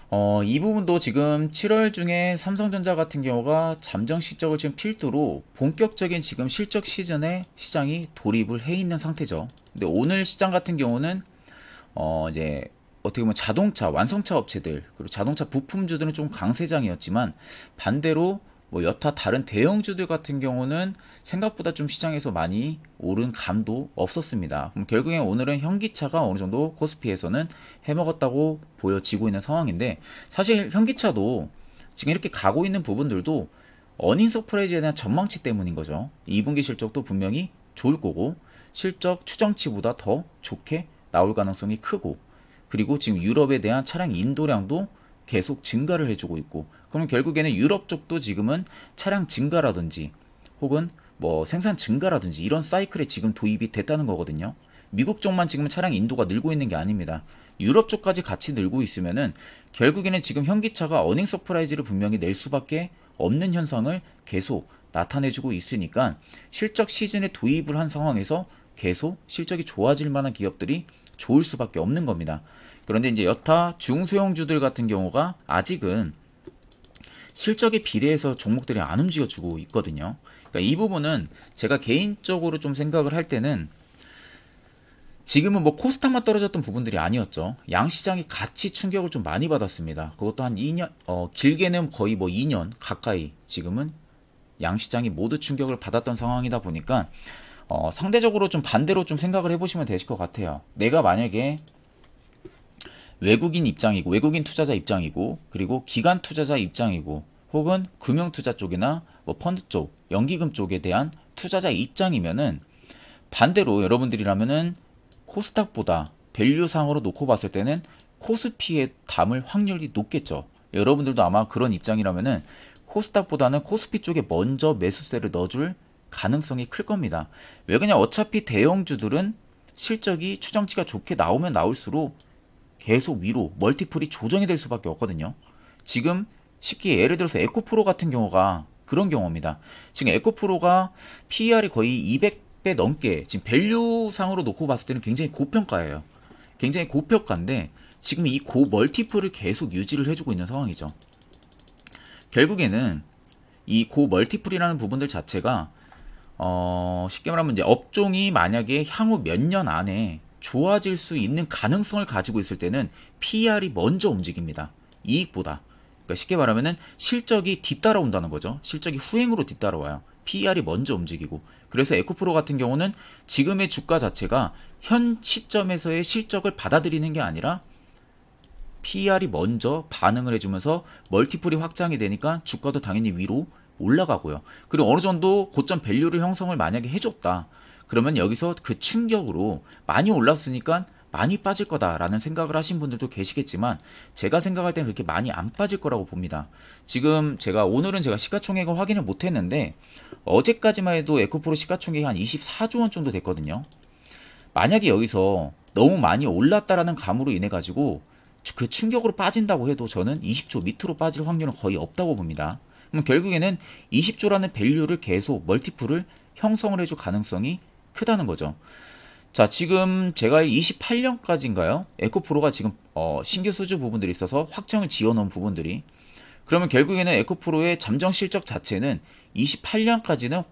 어, 이 부분도 지금 7월 중에 삼성전자 같은 경우가 잠정 실적을 지금 필두로 본격적인 지금 실적 시즌에 시장이 돌입을 해 있는 상태죠. 근데 오늘 시장 같은 경우는 어, 이제 어떻게 보면 자동차, 완성차 업체들, 그리고 자동차 부품주들은 좀 강세장이었지만 반대로 뭐 여타 다른 대형주들 같은 경우는 생각보다 좀 시장에서 많이 오른 감도 없었습니다. 그럼 결국엔 오늘은 현기차가 어느 정도 코스피에서는 해먹었다고 보여지고 있는 상황인데 사실 현기차도 지금 이렇게 가고 있는 부분들도 어닝 서프라이즈에 대한 전망치 때문인 거죠. 2분기 실적도 분명히 좋을 거고 실적 추정치보다 더 좋게 나올 가능성이 크고 그리고 지금 유럽에 대한 차량 인도량도 계속 증가를 해주고 있고 그럼 결국에는 유럽 쪽도 지금은 차량 증가라든지 혹은 뭐 생산 증가라든지 이런 사이클에 지금 도입이 됐다는 거거든요. 미국 쪽만 지금 차량 인도가 늘고 있는 게 아닙니다. 유럽 쪽까지 같이 늘고 있으면은 결국에는 지금 현기차가 어닝 서프라이즈를 분명히 낼 수밖에 없는 현상을 계속 나타내주고 있으니까 실적 시즌에 도입을 한 상황에서 계속 실적이 좋아질 만한 기업들이 좋을 수밖에 없는 겁니다. 그런데 이제 여타 중소형주들 같은 경우가 아직은 실적에 비례해서 종목들이 안 움직여주고 있거든요. 그러니까 이 부분은 제가 개인적으로 좀 생각을 할 때는 지금은 뭐 코스닥만 떨어졌던 부분들이 아니었죠. 양시장이 같이 충격을 좀 많이 받았습니다. 그것도 한 2년, 어, 길게는 거의 뭐 2년 가까이 지금은 양시장이 모두 충격을 받았던 상황이다 보니까 어, 상대적으로 좀 반대로 좀 생각을 해보시면 되실 것 같아요. 내가 만약에 외국인 입장이고 외국인 투자자 입장이고 그리고 기관 투자자 입장이고 혹은 금융 투자 쪽이나 뭐 펀드 쪽, 연기금 쪽에 대한 투자자 입장이면은 반대로 여러분들이라면은 코스닥보다 밸류상으로 놓고 봤을 때는 코스피에 담을 확률이 높겠죠. 여러분들도 아마 그런 입장이라면은 코스닥보다는 코스피 쪽에 먼저 매수세를 넣어줄 가능성이 클 겁니다. 왜 그냥 어차피 대형주들은 실적이 추정치가 좋게 나오면 나올수록 계속 위로 멀티플이 조정이 될 수밖에 없거든요. 지금 쉽게 예를 들어서 에코프로 같은 경우가 그런 경우입니다. 지금 에코프로가 PER이 거의 200배 넘게 지금 밸류상으로 놓고 봤을 때는 굉장히 고평가예요. 굉장히 고평가인데 지금 이 고 멀티플을 계속 유지를 해주고 있는 상황이죠. 결국에는 이 고 멀티플이라는 부분들 자체가 어 쉽게 말하면 이제 업종이 만약에 향후 몇 년 안에 좋아질 수 있는 가능성을 가지고 있을 때는 p r 이 먼저 움직입니다. 이익보다. 그러니까 쉽게 말하면 실적이 뒤따라온다는 거죠. 실적이 후행으로 뒤따라와요. p r 이 먼저 움직이고. 그래서 에코프로 같은 경우는 지금의 주가 자체가 현 시점에서의 실적을 받아들이는 게 아니라 p r 이 먼저 반응을 해주면서 멀티플이 확장이 되니까 주가도 당연히 위로 올라가고요. 그리고 어느 정도 고점 밸류를 형성을 만약에 해줬다. 그러면 여기서 그 충격으로 많이 올랐으니까 많이 빠질 거다라는 생각을 하신 분들도 계시겠지만 제가 생각할 때는 그렇게 많이 안 빠질 거라고 봅니다. 지금 제가 오늘은 제가 시가총액을 확인을 못 했는데 어제까지만 해도 에코프로 시가총액이 한 24조 원 정도 됐거든요. 만약에 여기서 너무 많이 올랐다라는 감으로 인해 가지고 그 충격으로 빠진다고 해도 저는 20조 밑으로 빠질 확률은 거의 없다고 봅니다. 그럼 결국에는 20조라는 밸류를 계속 멀티플을 형성을 해줄 가능성이 크다는 거죠. 자, 지금 제가 28년까지인가요? 에코프로가 지금 어, 신규 수주 부분들이 있어서 확정을 지어놓은 부분들이 그러면 결국에는 에코프로의 잠정 실적 자체는 28년까지는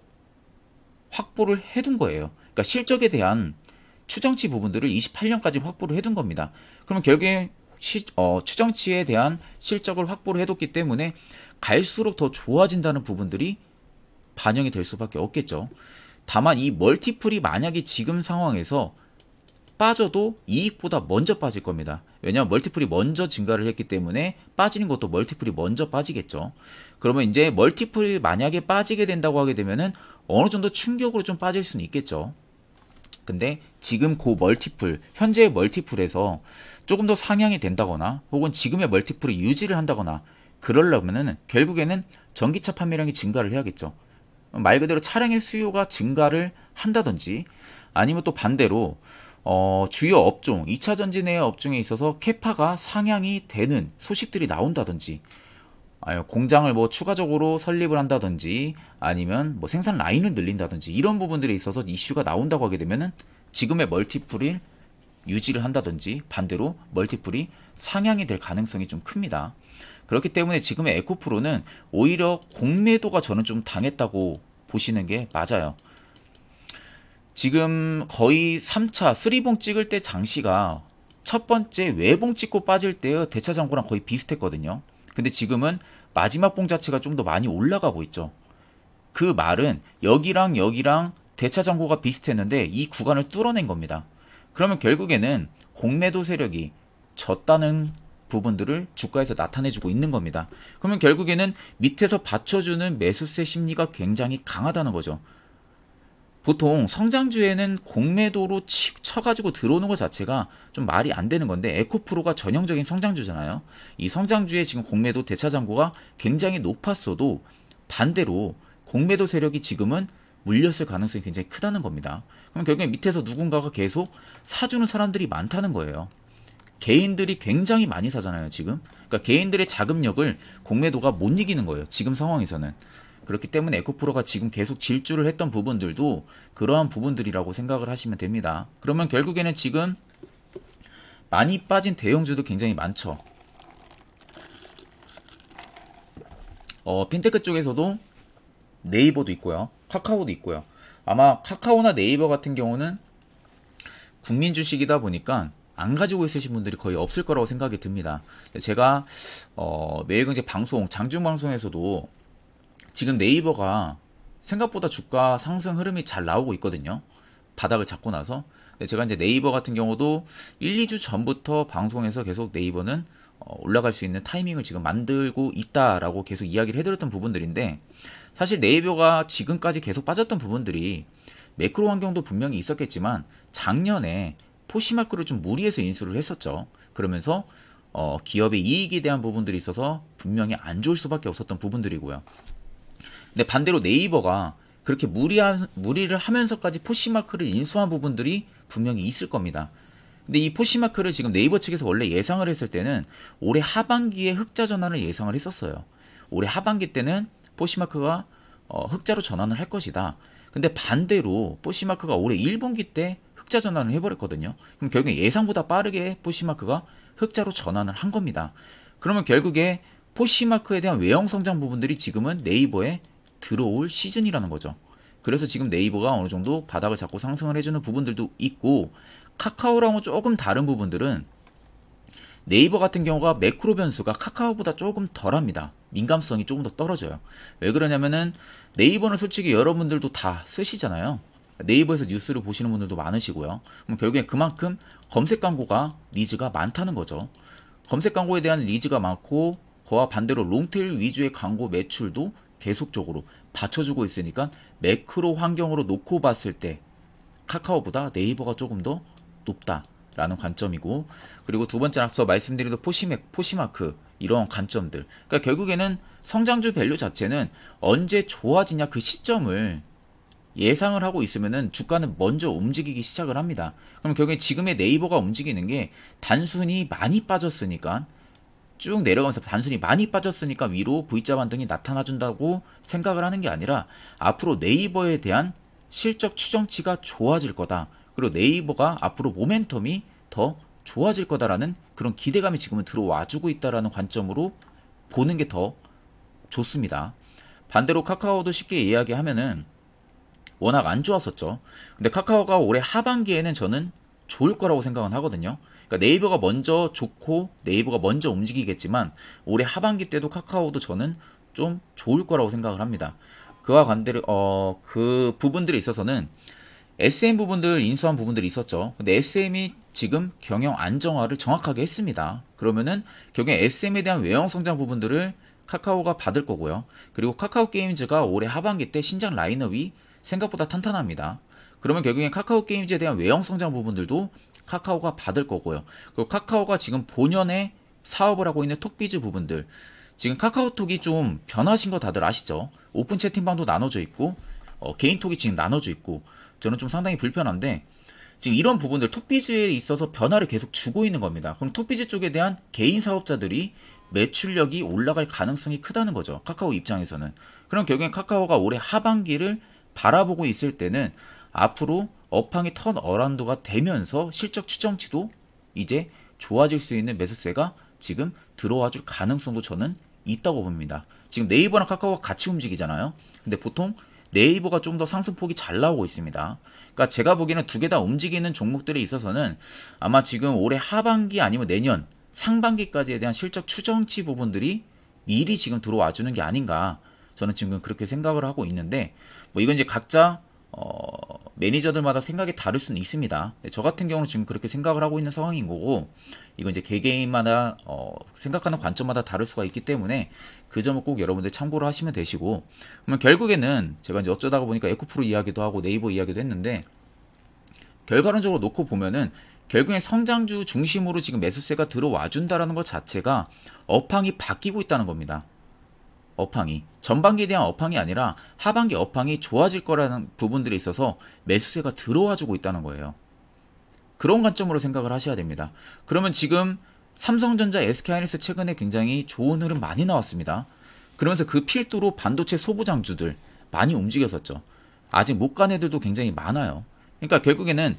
확보를 해둔 거예요. 그러니까 실적에 대한 추정치 부분들을 28년까지 확보를 해둔 겁니다. 그러면 결국에 시, 어, 추정치에 대한 실적을 확보를 해뒀기 때문에 갈수록 더 좋아진다는 부분들이 반영이 될 수밖에 없겠죠. 다만 이 멀티플이 만약에 지금 상황에서 빠져도 이익보다 먼저 빠질 겁니다. 왜냐하면 멀티플이 먼저 증가를 했기 때문에 빠지는 것도 멀티플이 먼저 빠지겠죠. 그러면 이제 멀티플이 만약에 빠지게 된다고 하게 되면은 어느 정도 충격으로 좀 빠질 수는 있겠죠. 근데 지금 그 멀티플, 현재의 멀티플에서 조금 더 상향이 된다거나 혹은 지금의 멀티플이 유지를 한다거나 그러려면은 결국에는 전기차 판매량이 증가를 해야겠죠. 말 그대로 차량의 수요가 증가를 한다든지 아니면 또 반대로 어, 주요 업종, 2차 전지 내 업종에 있어서 캐파가 상향이 되는 소식들이 나온다든지 공장을 뭐 추가적으로 설립을 한다든지 아니면 뭐 생산 라인을 늘린다든지 이런 부분들에 있어서 이슈가 나온다고 하게 되면은 지금의 멀티플이 유지를 한다든지 반대로 멀티플이 상향이 될 가능성이 좀 큽니다. 그렇기 때문에 지금의 에코프로는 오히려 공매도가 저는 좀 당했다고 보시는 게 맞아요. 지금 거의 3차 3봉 찍을 때 장시가 첫 번째 외봉 찍고 빠질 때의 대차장고랑 거의 비슷했거든요. 근데 지금은 마지막 봉 자체가 좀 더 많이 올라가고 있죠. 그 말은 여기랑 여기랑 대차장고가 비슷했는데 이 구간을 뚫어낸 겁니다. 그러면 결국에는 공매도 세력이 졌다는 부분들을 주가에서 나타내주고 있는 겁니다. 그러면 결국에는 밑에서 받쳐주는 매수세 심리가 굉장히 강하다는 거죠. 보통 성장주에는 공매도로 치, 쳐가지고 들어오는 것 자체가 좀 말이 안 되는 건데 에코프로가 전형적인 성장주잖아요. 이 성장주의 지금 공매도 대차장고가 굉장히 높았어도 반대로 공매도 세력이 지금은 물렸을 가능성이 굉장히 크다는 겁니다. 그럼 결국에 밑에서 누군가가 계속 사주는 사람들이 많다는 거예요. 개인들이 굉장히 많이 사잖아요, 지금. 그러니까 개인들의 자금력을 공매도가 못 이기는 거예요, 지금 상황에서는. 그렇기 때문에 에코프로가 지금 계속 질주를 했던 부분들도 그러한 부분들이라고 생각을 하시면 됩니다. 그러면 결국에는 지금 많이 빠진 대형주도 굉장히 많죠. 어, 핀테크 쪽에서도 네이버도 있고요. 카카오도 있고요. 아마 카카오나 네이버 같은 경우는 국민 주식이다 보니까 안 가지고 있으신 분들이 거의 없을 거라고 생각이 듭니다. 제가 어, 매일경제 방송 장중 방송에서도 지금 네이버가 생각보다 주가 상승 흐름이 잘 나오고 있거든요. 바닥을 잡고 나서 제가 이제 네이버 같은 경우도 1, 2주 전부터 방송에서 계속 네이버는 어, 올라갈 수 있는 타이밍을 지금 만들고 있다라고 계속 이야기를 해드렸던 부분들인데 사실 네이버가 지금까지 계속 빠졌던 부분들이 매크로 환경도 분명히 있었겠지만 작년에 포시마크를 좀 무리해서 인수를 했었죠. 그러면서 어, 기업의 이익에 대한 부분들이 있어서 분명히 안 좋을 수밖에 없었던 부분들이고요. 근데 반대로 네이버가 그렇게 무리한, 무리를 하면서까지 포시마크를 인수한 부분들이 분명히 있을 겁니다. 근데 이 포시마크를 지금 네이버 측에서 원래 예상을 했을 때는 올해 하반기에 흑자 전환을 예상을 했었어요. 올해 하반기 때는 포시마크가 어, 흑자로 전환을 할 것이다. 근데 반대로 포시마크가 올해 1분기 때 흑자 전환을 해버렸거든요. 그럼 결국에 예상보다 빠르게 포시마크가 흑자로 전환을 한 겁니다. 그러면 결국에 포시마크에 대한 외형 성장 부분들이 지금은 네이버에 들어올 시즌이라는 거죠. 그래서 지금 네이버가 어느 정도 바닥을 잡고 상승을 해주는 부분들도 있고 카카오랑은 조금 다른 부분들은 네이버 같은 경우가 매크로 변수가 카카오보다 조금 덜합니다. 민감성이 조금 더 떨어져요. 왜 그러냐면은 네이버는 솔직히 여러분들도 다 쓰시잖아요. 네이버에서 뉴스를 보시는 분들도 많으시고요. 그럼 결국엔 그만큼 검색 광고가 니즈가 많다는 거죠. 검색 광고에 대한 니즈가 많고 그와 반대로 롱테일 위주의 광고 매출도 계속적으로 받쳐주고 있으니까 매크로 환경으로 놓고 봤을 때 카카오보다 네이버가 조금 더 높다라는 관점이고 그리고 두 번째 앞서 말씀드린 포시맥, 포시마크 이런 관점들 그러니까 결국에는 성장주 밸류 자체는 언제 좋아지냐 그 시점을 예상을 하고 있으면은 주가는 먼저 움직이기 시작을 합니다. 그럼 결국에 지금의 네이버가 움직이는 게 단순히 많이 빠졌으니까 쭉 내려가면서 단순히 많이 빠졌으니까 위로 V자 반등이 나타나준다고 생각을 하는 게 아니라 앞으로 네이버에 대한 실적 추정치가 좋아질 거다. 그리고 네이버가 앞으로 모멘텀이 더 좋아질 거다라는 그런 기대감이 지금은 들어와주고 있다라는 관점으로 보는 게 더 좋습니다. 반대로 카카오도 쉽게 이야기하면은 워낙 안 좋았었죠. 근데 카카오가 올해 하반기에는 저는 좋을 거라고 생각은 하거든요. 그러니까 네이버가 먼저 좋고 네이버가 먼저 움직이겠지만 올해 하반기 때도 카카오도 저는 좀 좋을 거라고 생각을 합니다. 그와 관대로 어, 그 부분들에 있어서는 SM 부분들 인수한 부분들이 있었죠. 근데 SM이 지금 경영 안정화를 정확하게 했습니다. 그러면은 경영 SM에 대한 외형 성장 부분들을 카카오가 받을 거고요. 그리고 카카오 게임즈가 올해 하반기 때 신작 라인업이 생각보다 탄탄합니다. 그러면 결국엔 카카오 게임즈에 대한 외형 성장 부분들도 카카오가 받을 거고요. 그리고 카카오가 지금 본연의 사업을 하고 있는 톡비즈 부분들 지금 카카오톡이 좀 변하신 거 다들 아시죠? 오픈 채팅방도 나눠져 있고 어, 개인톡이 지금 나눠져 있고 저는 좀 상당히 불편한데 지금 이런 부분들 톡비즈에 있어서 변화를 계속 주고 있는 겁니다. 그럼 톡비즈 쪽에 대한 개인 사업자들이 매출력이 올라갈 가능성이 크다는 거죠. 카카오 입장에서는. 그럼 결국엔 카카오가 올해 하반기를 바라보고 있을 때는 앞으로 업황이 턴어란도가 되면서 실적 추정치도 이제 좋아질 수 있는 매수세가 지금 들어와 줄 가능성도 저는 있다고 봅니다. 지금 네이버랑 카카오가 같이 움직이잖아요. 근데 보통 네이버가 좀 더 상승폭이 잘 나오고 있습니다. 그러니까 제가 보기에는 두 개 다 움직이는 종목들에 있어서는 아마 지금 올해 하반기 아니면 내년 상반기까지에 대한 실적 추정치 부분들이 미리 지금 들어와 주는 게 아닌가 저는 지금 그렇게 생각을 하고 있는데 뭐 이건 이제 각자 어, 매니저들마다 생각이 다를 수는 있습니다. 네, 저 같은 경우는 지금 그렇게 생각을 하고 있는 상황인 거고, 이건 이제 개개인마다 어, 생각하는 관점마다 다를 수가 있기 때문에 그 점을 꼭 여러분들 참고를 하시면 되시고, 그러면 결국에는 제가 이제 어쩌다가 보니까 에코프로 이야기도 하고 네이버 이야기도 했는데 결과론적으로 놓고 보면은 결국엔 성장주 중심으로 지금 매수세가 들어와 준다라는 것 자체가 업황이 바뀌고 있다는 겁니다. 업황이 전반기에 대한 업황이 아니라 하반기 업황이 좋아질 거라는 부분들이 있어서 매수세가 들어와주고 있다는 거예요. 그런 관점으로 생각을 하셔야 됩니다. 그러면 지금 삼성전자, SK하이닉스 최근에 굉장히 좋은 흐름 많이 나왔습니다. 그러면서 그 필두로 반도체 소부장주들 많이 움직였었죠. 아직 못 간 애들도 굉장히 많아요. 그러니까 결국에는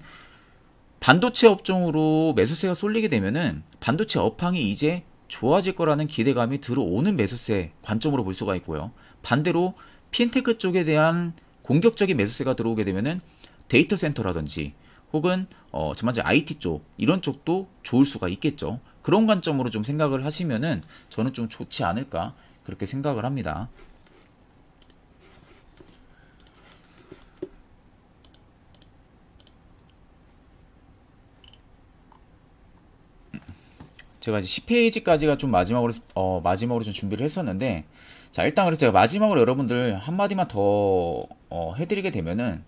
반도체 업종으로 매수세가 쏠리게 되면은 반도체 업황이 이제 좋아질 거라는 기대감이 들어오는 매수세 관점으로 볼 수가 있고요. 반대로 핀테크 쪽에 대한 공격적인 매수세가 들어오게 되면은 데이터 센터라든지 혹은 어, 저만제 IT 쪽 이런 쪽도 좋을 수가 있겠죠. 그런 관점으로 좀 생각을 하시면은 저는 좀 좋지 않을까 그렇게 생각을 합니다. 제가 이제 10페이지까지가 좀 마지막으로 어, 마지막으로 좀 준비를 했었는데 자 일단 그래서 제가 마지막으로 여러분들 한 마디만 더 어, 해드리게 되면은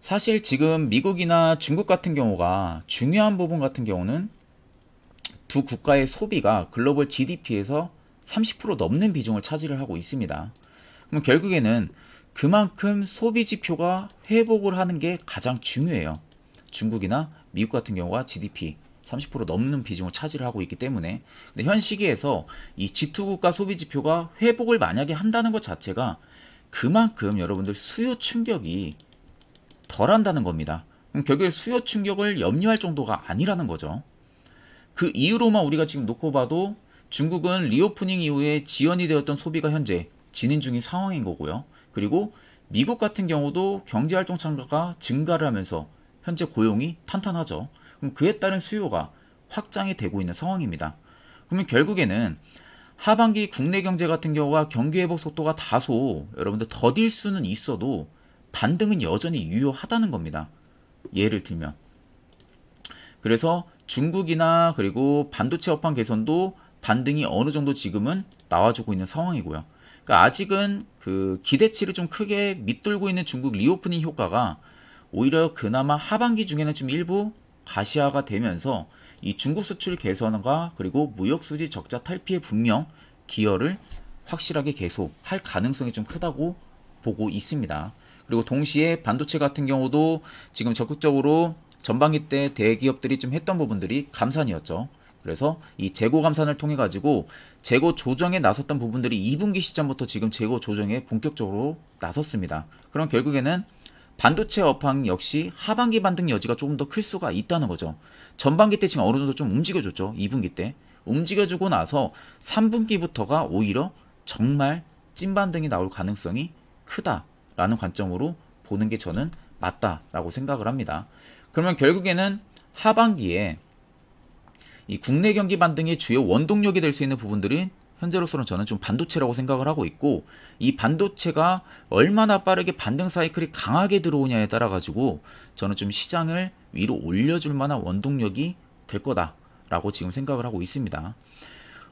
사실 지금 미국이나 중국 같은 경우가 중요한 부분 같은 경우는 두 국가의 소비가 글로벌 GDP에서 30% 넘는 비중을 차지를 하고 있습니다. 그럼 결국에는 그만큼 소비 지표가 회복을 하는 게 가장 중요해요. 중국이나 미국 같은 경우가 GDP. 30% 넘는 비중을 차지를 하고 있기 때문에 근데 현 시기에서 이 G2 국가 소비 지표가 회복을 만약에 한다는 것 자체가 그만큼 여러분들 수요 충격이 덜한다는 겁니다. 그럼 결국에 수요 충격을 염려할 정도가 아니라는 거죠. 그 이유로만 우리가 지금 놓고 봐도 중국은 리오프닝 이후에 지연이 되었던 소비가 현재 진행 중인 상황인 거고요. 그리고 미국 같은 경우도 경제활동 참가가 증가를 하면서 현재 고용이 탄탄하죠. 그럼 그에 따른 수요가 확장이 되고 있는 상황입니다. 그러면 결국에는 하반기 국내 경제 같은 경우가 경기 회복 속도가 다소 여러분들 더딜 수는 있어도 반등은 여전히 유효하다는 겁니다. 예를 들면 그래서 중국이나 그리고 반도체 업황 개선도 반등이 어느 정도 지금은 나와주고 있는 상황이고요. 그러니까 아직은 그 기대치를 좀 크게 밑돌고 있는 중국 리오프닝 효과가 오히려 그나마 하반기 중에는 좀 일부 가시화가 되면서 이 중국 수출 개선과 그리고 무역 수지 적자 탈피에 분명 기여를 확실하게 계속 할 가능성이 좀 크다고 보고 있습니다. 그리고 동시에 반도체 같은 경우도 지금 적극적으로 전반기 때 대기업들이 좀 했던 부분들이 감산이었죠. 그래서 이 재고 감산을 통해 가지고 재고 조정에 나섰던 부분들이 2분기 시점부터 지금 재고 조정에 본격적으로 나섰습니다. 그럼 결국에는 반도체 업황 역시 하반기 반등 여지가 조금 더 클 수가 있다는 거죠. 전반기 때 지금 어느 정도 좀 움직여줬죠. 2분기 때. 움직여주고 나서 3분기부터가 오히려 정말 찐반등이 나올 가능성이 크다라는 관점으로 보는 게 저는 맞다라고 생각을 합니다. 그러면 결국에는 하반기에 이 국내 경기 반등의 주요 원동력이 될 수 있는 부분들은 현재로서는 저는 좀 반도체라고 생각을 하고 있고 이 반도체가 얼마나 빠르게 반등 사이클이 강하게 들어오냐에 따라 가지고 저는 좀 시장을 위로 올려줄 만한 원동력이 될 거다라고 지금 생각을 하고 있습니다.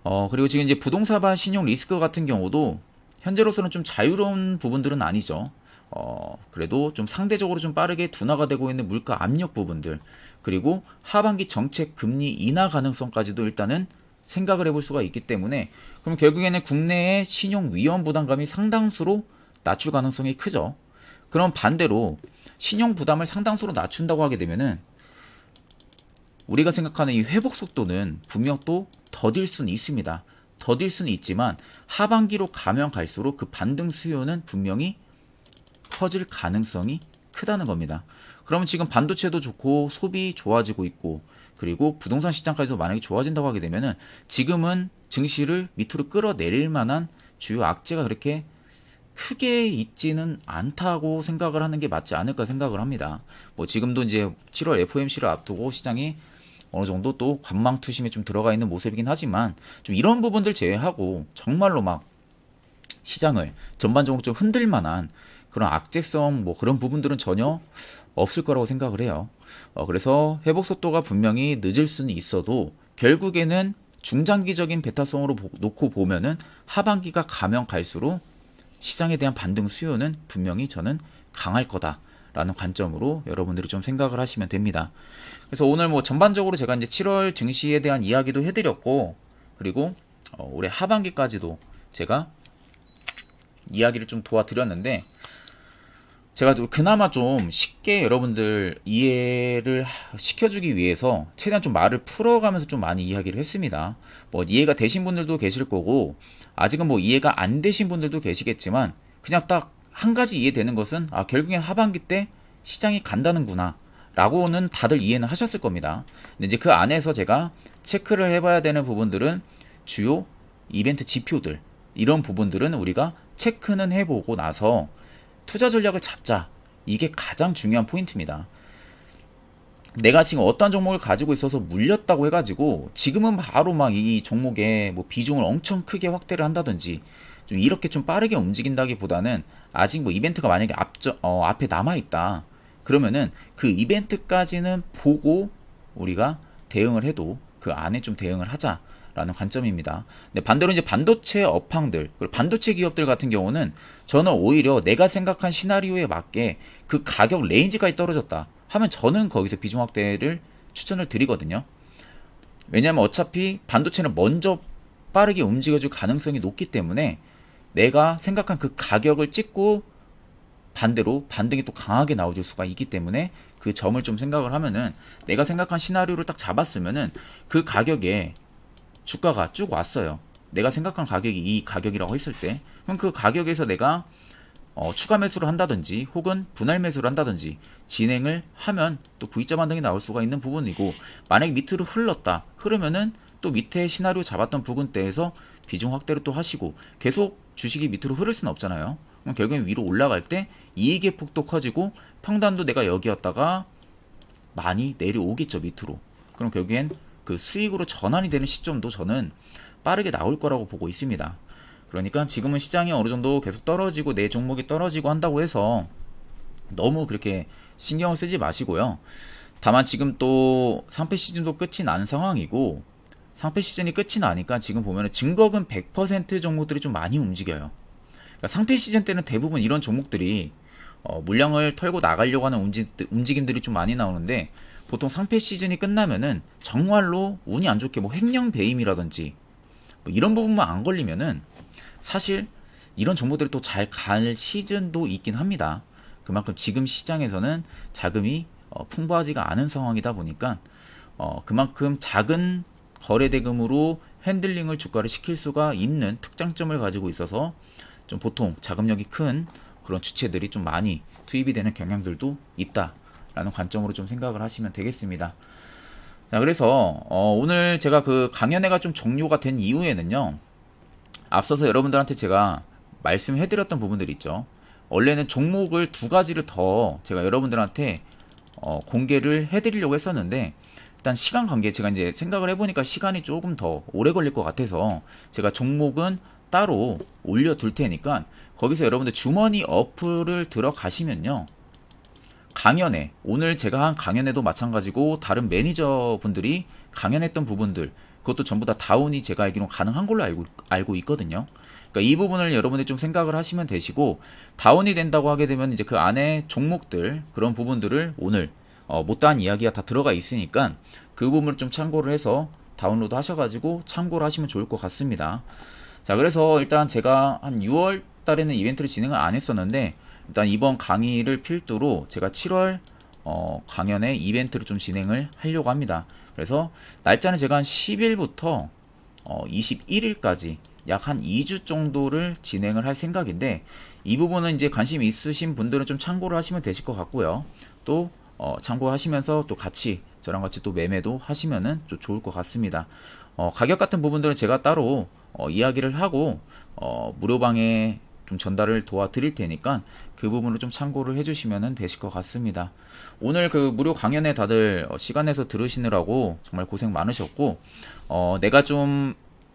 어 그리고 지금 이제 부동산반 신용 리스크 같은 경우도 현재로서는 좀 자유로운 부분들은 아니죠. 어, 그래도 좀 상대적으로 좀 빠르게 둔화가 되고 있는 물가 압력 부분들, 그리고 하반기 정책 금리 인하 가능성까지도 일단은 생각을 해볼 수가 있기 때문에 그럼 결국에는 국내의 신용 위험 부담감이 상당수로 낮출 가능성이 크죠. 그럼 반대로 신용 부담을 상당수로 낮춘다고 하게 되면은 우리가 생각하는 이 회복 속도는 분명 또 더딜 수는 있습니다. 더딜 수는 있지만 하반기로 가면 갈수록 그 반등 수요는 분명히 커질 가능성이 크다는 겁니다. 그러면 지금 반도체도 좋고 소비 좋아지고 있고 그리고 부동산 시장까지도 만약에 좋아진다고 하게 되면은 지금은 증시를 밑으로 끌어내릴 만한 주요 악재가 그렇게 크게 있지는 않다고 생각을 하는 게 맞지 않을까 생각을 합니다. 뭐 지금도 이제 7월 FOMC를 앞두고 시장이 어느 정도 또 관망투심에 좀 들어가 있는 모습이긴 하지만 좀 이런 부분들 제외하고 정말로 막 시장을 전반적으로 좀 흔들만한 그런 악재성 뭐 그런 부분들은 전혀 없을 거라고 생각을 해요. 어, 그래서 회복 속도가 분명히 늦을 수는 있어도 결국에는 중장기적인 베타성으로 보, 놓고 보면은 하반기가 가면 갈수록 시장에 대한 반등 수요는 분명히 저는 강할 거다. 라는 관점으로 여러분들이 좀 생각을 하시면 됩니다. 그래서 오늘 뭐 전반적으로 제가 이제 7월 증시에 대한 이야기도 해드렸고, 그리고 어, 올해 하반기까지도 제가 이야기를 좀 도와드렸는데, 제가 그나마 좀 쉽게 여러분들 이해를 시켜주기 위해서 최대한 좀 말을 풀어가면서 좀 많이 이야기를 했습니다. 뭐 이해가 되신 분들도 계실 거고 아직은 뭐 이해가 안 되신 분들도 계시겠지만 그냥 딱 한 가지 이해되는 것은 아 결국엔 하반기 때 시장이 간다는구나 라고는 다들 이해는 하셨을 겁니다. 근데 이제 그 안에서 제가 체크를 해봐야 되는 부분들은 주요 이벤트 지표들 이런 부분들은 우리가 체크는 해보고 나서 투자 전략을 잡자. 이게 가장 중요한 포인트입니다. 내가 지금 어떤 종목을 가지고 있어서 물렸다고 해가지고 지금은 바로 막 이 종목에 뭐 비중을 엄청 크게 확대를 한다든지 좀 이렇게 좀 빠르게 움직인다기보다는 아직 뭐 이벤트가 만약에 앞저, 어, 앞에 남아있다 그러면은 그 이벤트까지는 보고 우리가 대응을 해도 그 안에 좀 대응을 하자 라는 관점입니다. 근데 반대로 이제 반도체 업황들, 그리고 반도체 기업들 같은 경우는 저는 오히려 내가 생각한 시나리오에 맞게 그 가격 레인지까지 떨어졌다 하면 저는 거기서 비중 확대를 추천을 드리거든요. 왜냐하면 어차피 반도체는 먼저 빠르게 움직여줄 가능성이 높기 때문에 내가 생각한 그 가격을 찍고 반대로 반등이 또 강하게 나와줄 수가 있기 때문에 그 점을 좀 생각을 하면은 내가 생각한 시나리오를 딱 잡았으면은 그 가격에 주가가 쭉 왔어요. 내가 생각한 가격이 이 가격이라고 했을 때 그럼 그 가격에서 내가 어, 추가 매수를 한다든지 혹은 분할 매수를 한다든지 진행을 하면 또 V자 반등이 나올 수가 있는 부분이고 만약 밑으로 흘렀다 흐르면은 또 밑에 시나리오 잡았던 부근대에서 비중 확대를 또 하시고 계속 주식이 밑으로 흐를 수는 없잖아요 그럼 결국엔 위로 올라갈 때 이익의 폭도 커지고 평단도 내가 여기였다가 많이 내려오겠죠 밑으로 그럼 결국엔 그 수익으로 전환이 되는 시점도 저는 빠르게 나올 거라고 보고 있습니다. 그러니까 지금은 시장이 어느 정도 계속 떨어지고 내 종목이 떨어지고 한다고 해서 너무 그렇게 신경을 쓰지 마시고요. 다만 지금 또 상패 시즌도 끝이 난 상황이고 상패 시즌이 끝이 나니까 지금 보면 증거금 100% 종목들이 좀 많이 움직여요. 그러니까 상패 시즌 때는 대부분 이런 종목들이 어, 물량을 털고 나가려고 하는 움직, 움직임들이 좀 많이 나오는데 보통 상패 시즌이 끝나면은 정말로 운이 안 좋게 뭐 횡령 배임이라든지 뭐 이런 부분만 안 걸리면은 사실 이런 정보들이 또 잘 갈 시즌도 있긴 합니다. 그만큼 지금 시장에서는 자금이 어, 풍부하지가 않은 상황이다 보니까 어, 그만큼 작은 거래 대금으로 핸들링을 주가를 시킬 수가 있는 특장점을 가지고 있어서 좀 보통 자금력이 큰 그런 주체들이 좀 많이 투입이 되는 경향들도 있다 라는 관점으로 좀 생각을 하시면 되겠습니다. 자, 그래서 어, 오늘 제가 그 강연회가 좀 종료가 된 이후에는요. 앞서서 여러분들한테 제가 말씀해 드렸던 부분들 있죠. 원래는 종목을 두 가지를 더 제가 여러분들한테 어, 공개를 해 드리려고 했었는데 일단 시간 관계 제가 이제 생각을 해 보니까 시간이 조금 더 오래 걸릴 것 같아서 제가 종목은 따로 올려 둘 테니까 거기서 여러분들 주머니 어플을 들어가시면요. 강연에 오늘 제가 한 강연에도 마찬가지고 다른 매니저분들이 강연했던 부분들 그것도 전부 다 다운이 제가 알기로 가능한 걸로 알고 알고 있거든요. 그러니까 이 부분을 여러분이 좀 생각을 하시면 되시고 다운이 된다고 하게 되면 이제 그 안에 종목들 그런 부분들을 오늘 어, 못다한 이야기가 다 들어가 있으니까 그 부분을 좀 참고를 해서 다운로드 하셔가지고 참고를 하시면 좋을 것 같습니다. 자 그래서 일단 제가 한 6월 달에는 이벤트를 진행을 안 했었는데 일단 이번 강의를 필두로 제가 7월 어, 강연의 이벤트를 좀 진행을 하려고 합니다. 그래서 날짜는 제가 한 10일부터 어, 21일까지 약 한 2주 정도를 진행을 할 생각인데 이 부분은 이제 관심 있으신 분들은 좀 참고를 하시면 되실 것 같고요. 또 어, 참고하시면서 또 같이 저랑 같이 또 매매도 하시면은 좀 좋을 것 같습니다. 어, 가격 같은 부분들은 제가 따로 어, 이야기를 하고 어, 무료방에 좀 전달을 도와드릴 테니까 그 부분을 좀 참고를 해주시면 되실 것 같습니다. 오늘 그 무료 강연에 다들 어, 시간에서 들으시느라고 정말 고생 많으셨고, 어, 내가 좀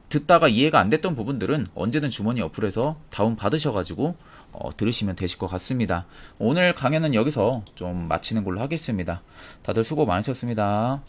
듣다가 이해가 안 됐던 부분들은 언제든 주머니 어플에서 다운 받으셔가지고 어, 들으시면 되실 것 같습니다. 오늘 강연은 여기서 좀 마치는 걸로 하겠습니다. 다들 수고 많으셨습니다.